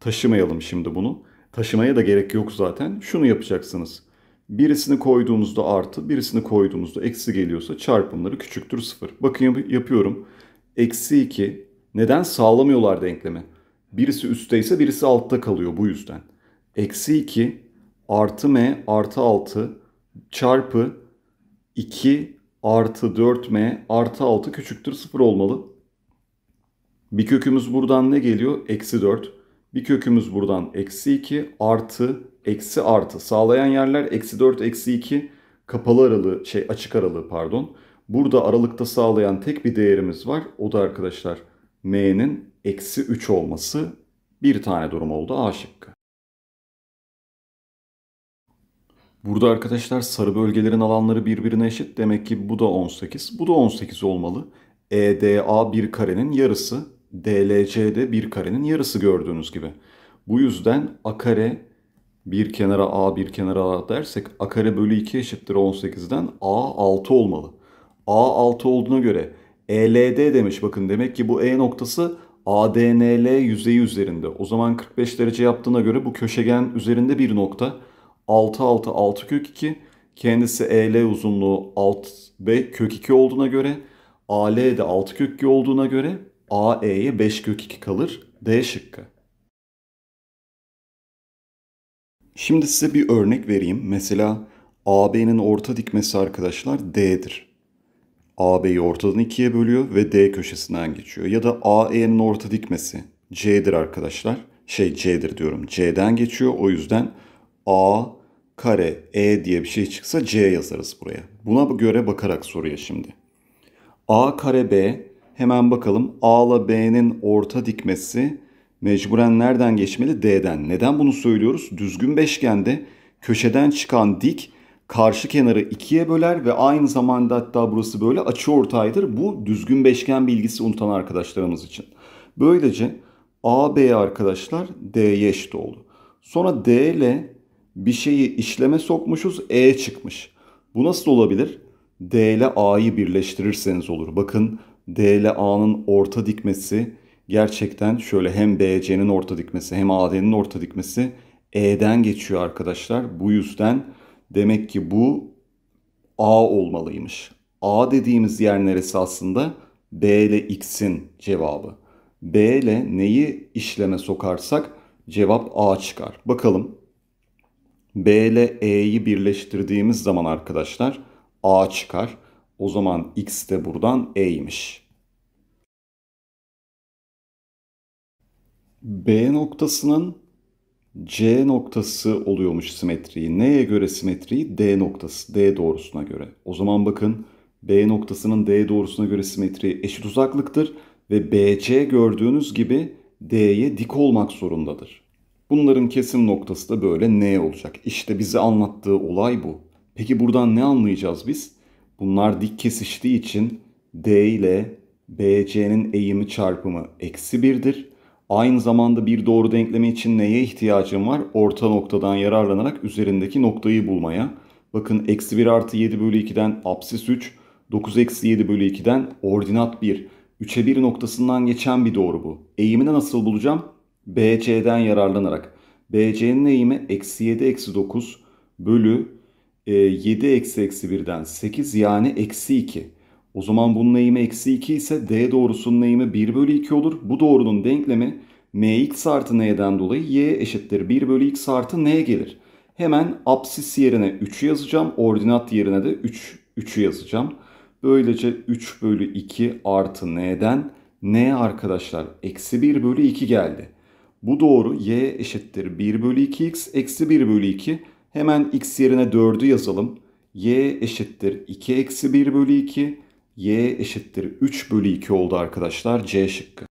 taşımayalım şimdi bunu. Taşımaya da gerek yok zaten. Şunu yapacaksınız. Birisini koyduğumuzda artı, birisini koyduğumuzda eksi geliyorsa çarpımları küçüktür sıfır. Bakın yapıyorum. Eksi 2, neden? Sağlamıyorlar denklemi. Birisi üstteyse birisi altta kalıyor bu yüzden. Eksi 2 artı m artı 6 çarpı 2 artı 4m artı 6 küçüktür 0 olmalı. Bir kökümüz buradan ne geliyor? Eksi 4. Bir kökümüz buradan eksi 2 artı eksi artı. Sağlayan yerler eksi 4 eksi 2 kapalı aralığı şey açık aralığı pardon. Burada aralıkta sağlayan tek bir değerimiz var. O da arkadaşlar M'nin eksi 3 olması bir tane durum oldu A şıkkı. Burada arkadaşlar sarı bölgelerin alanları birbirine eşit. Demek ki bu da 18. Bu da 18 olmalı. EDA bir karenin yarısı. DLC de bir karenin yarısı gördüğünüz gibi. Bu yüzden A kare bir kenara A bir kenara A dersek A kare bölü 2 eşittir 18'den A 6 olmalı. A 6 olduğuna göre ELD demiş bakın demek ki bu E noktası ADNL yüzeyi üzerinde. O zaman 45 derece yaptığına göre bu köşegen üzerinde bir nokta. 6 6 6 kök 2 kendisi EL uzunluğu 6 ve kök 2 olduğuna göre AL de 6 kök 2 olduğuna göre AE'ye 5 kök 2 kalır. D şıkkı. Şimdi size bir örnek vereyim. Mesela AB'nin orta dikmesi arkadaşlar D'dir. AB'yi ortadan ikiye bölüyor ve D köşesinden geçiyor. Ya da AE'nin orta dikmesi C'dir arkadaşlar. Şey C'dir diyorum. C'den geçiyor. O yüzden A kare E diye bir şey çıksa C yazarız buraya. Buna göre bakarak soruya şimdi. A kare B hemen bakalım A ile B'nin orta dikmesi mecburen nereden geçmeli? D'den. Neden bunu söylüyoruz? Düzgün beşgende köşeden çıkan dik karşı kenarı ikiye böler ve aynı zamanda hatta burası böyle açı ortaydır. Bu düzgün beşgen bilgisi unutan arkadaşlarımız için. Böylece AB arkadaşlar D'ye eşit oldu. Sonra D ile bir şeyi işleme sokmuşuz E çıkmış. Bu nasıl olabilir? D ile A'yı birleştirirseniz olur. Bakın D ile A'nın orta dikmesi gerçekten şöyle hem BC'nin orta dikmesi hem AD'nin orta dikmesi E'den geçiyor arkadaşlar. Bu yüzden Demek ki bu A olmalıymış. A dediğimiz yer neresi aslında? B ile X'in cevabı. B ile neyi işleme sokarsak cevap A çıkar. Bakalım. B ile E'yi birleştirdiğimiz zaman arkadaşlar A çıkar. O zaman X de buradan E'ymiş. B noktasının C noktası oluyormuş simetriyi, Neye göre simetriyi, D noktası, D doğrusuna göre. O zaman bakın B noktasının D doğrusuna göre simetriği eşit uzaklıktır ve BC gördüğünüz gibi D'ye dik olmak zorundadır. Bunların kesim noktası da böyle N olacak. İşte bize anlattığı olay bu. Peki buradan ne anlayacağız biz? Bunlar dik kesiştiği için D ile BC'nin eğimi çarpımı eksi 1'dir Aynı zamanda bir doğru denklemi için neye ihtiyacım var? Orta noktadan yararlanarak üzerindeki noktayı bulmaya. Bakın eksi 1 artı 7 bölü 2'den absis 3, 9 eksi 7 bölü 2'den ordinat 1. 3'e 1 noktasından geçen bir doğru bu. Eğimini nasıl bulacağım? BC'den yararlanarak. BC'nin eğimi eksi 7 eksi 9 bölü 7 e, eksi eksi 1'den 8 yani eksi 2. O zaman bunun eğimi eksi 2 ise D doğrusunun eğimi 1 bölü 2 olur. Bu doğrunun denklemi mx artı n'den dolayı y eşittir 1 bölü x artı n gelir. Hemen apsis yerine 3'ü yazacağım. Ordinat yerine de 3, 3'ü yazacağım. Böylece 3 bölü 2 artı n'den n arkadaşlar eksi 1 bölü 2 geldi. Bu doğru y eşittir 1 bölü 2x eksi 1 bölü 2. Hemen x yerine 4'ü yazalım. y eşittir 2 eksi 1 bölü 2 Y eşittir 3 bölü 2 oldu arkadaşlar C şıkkı.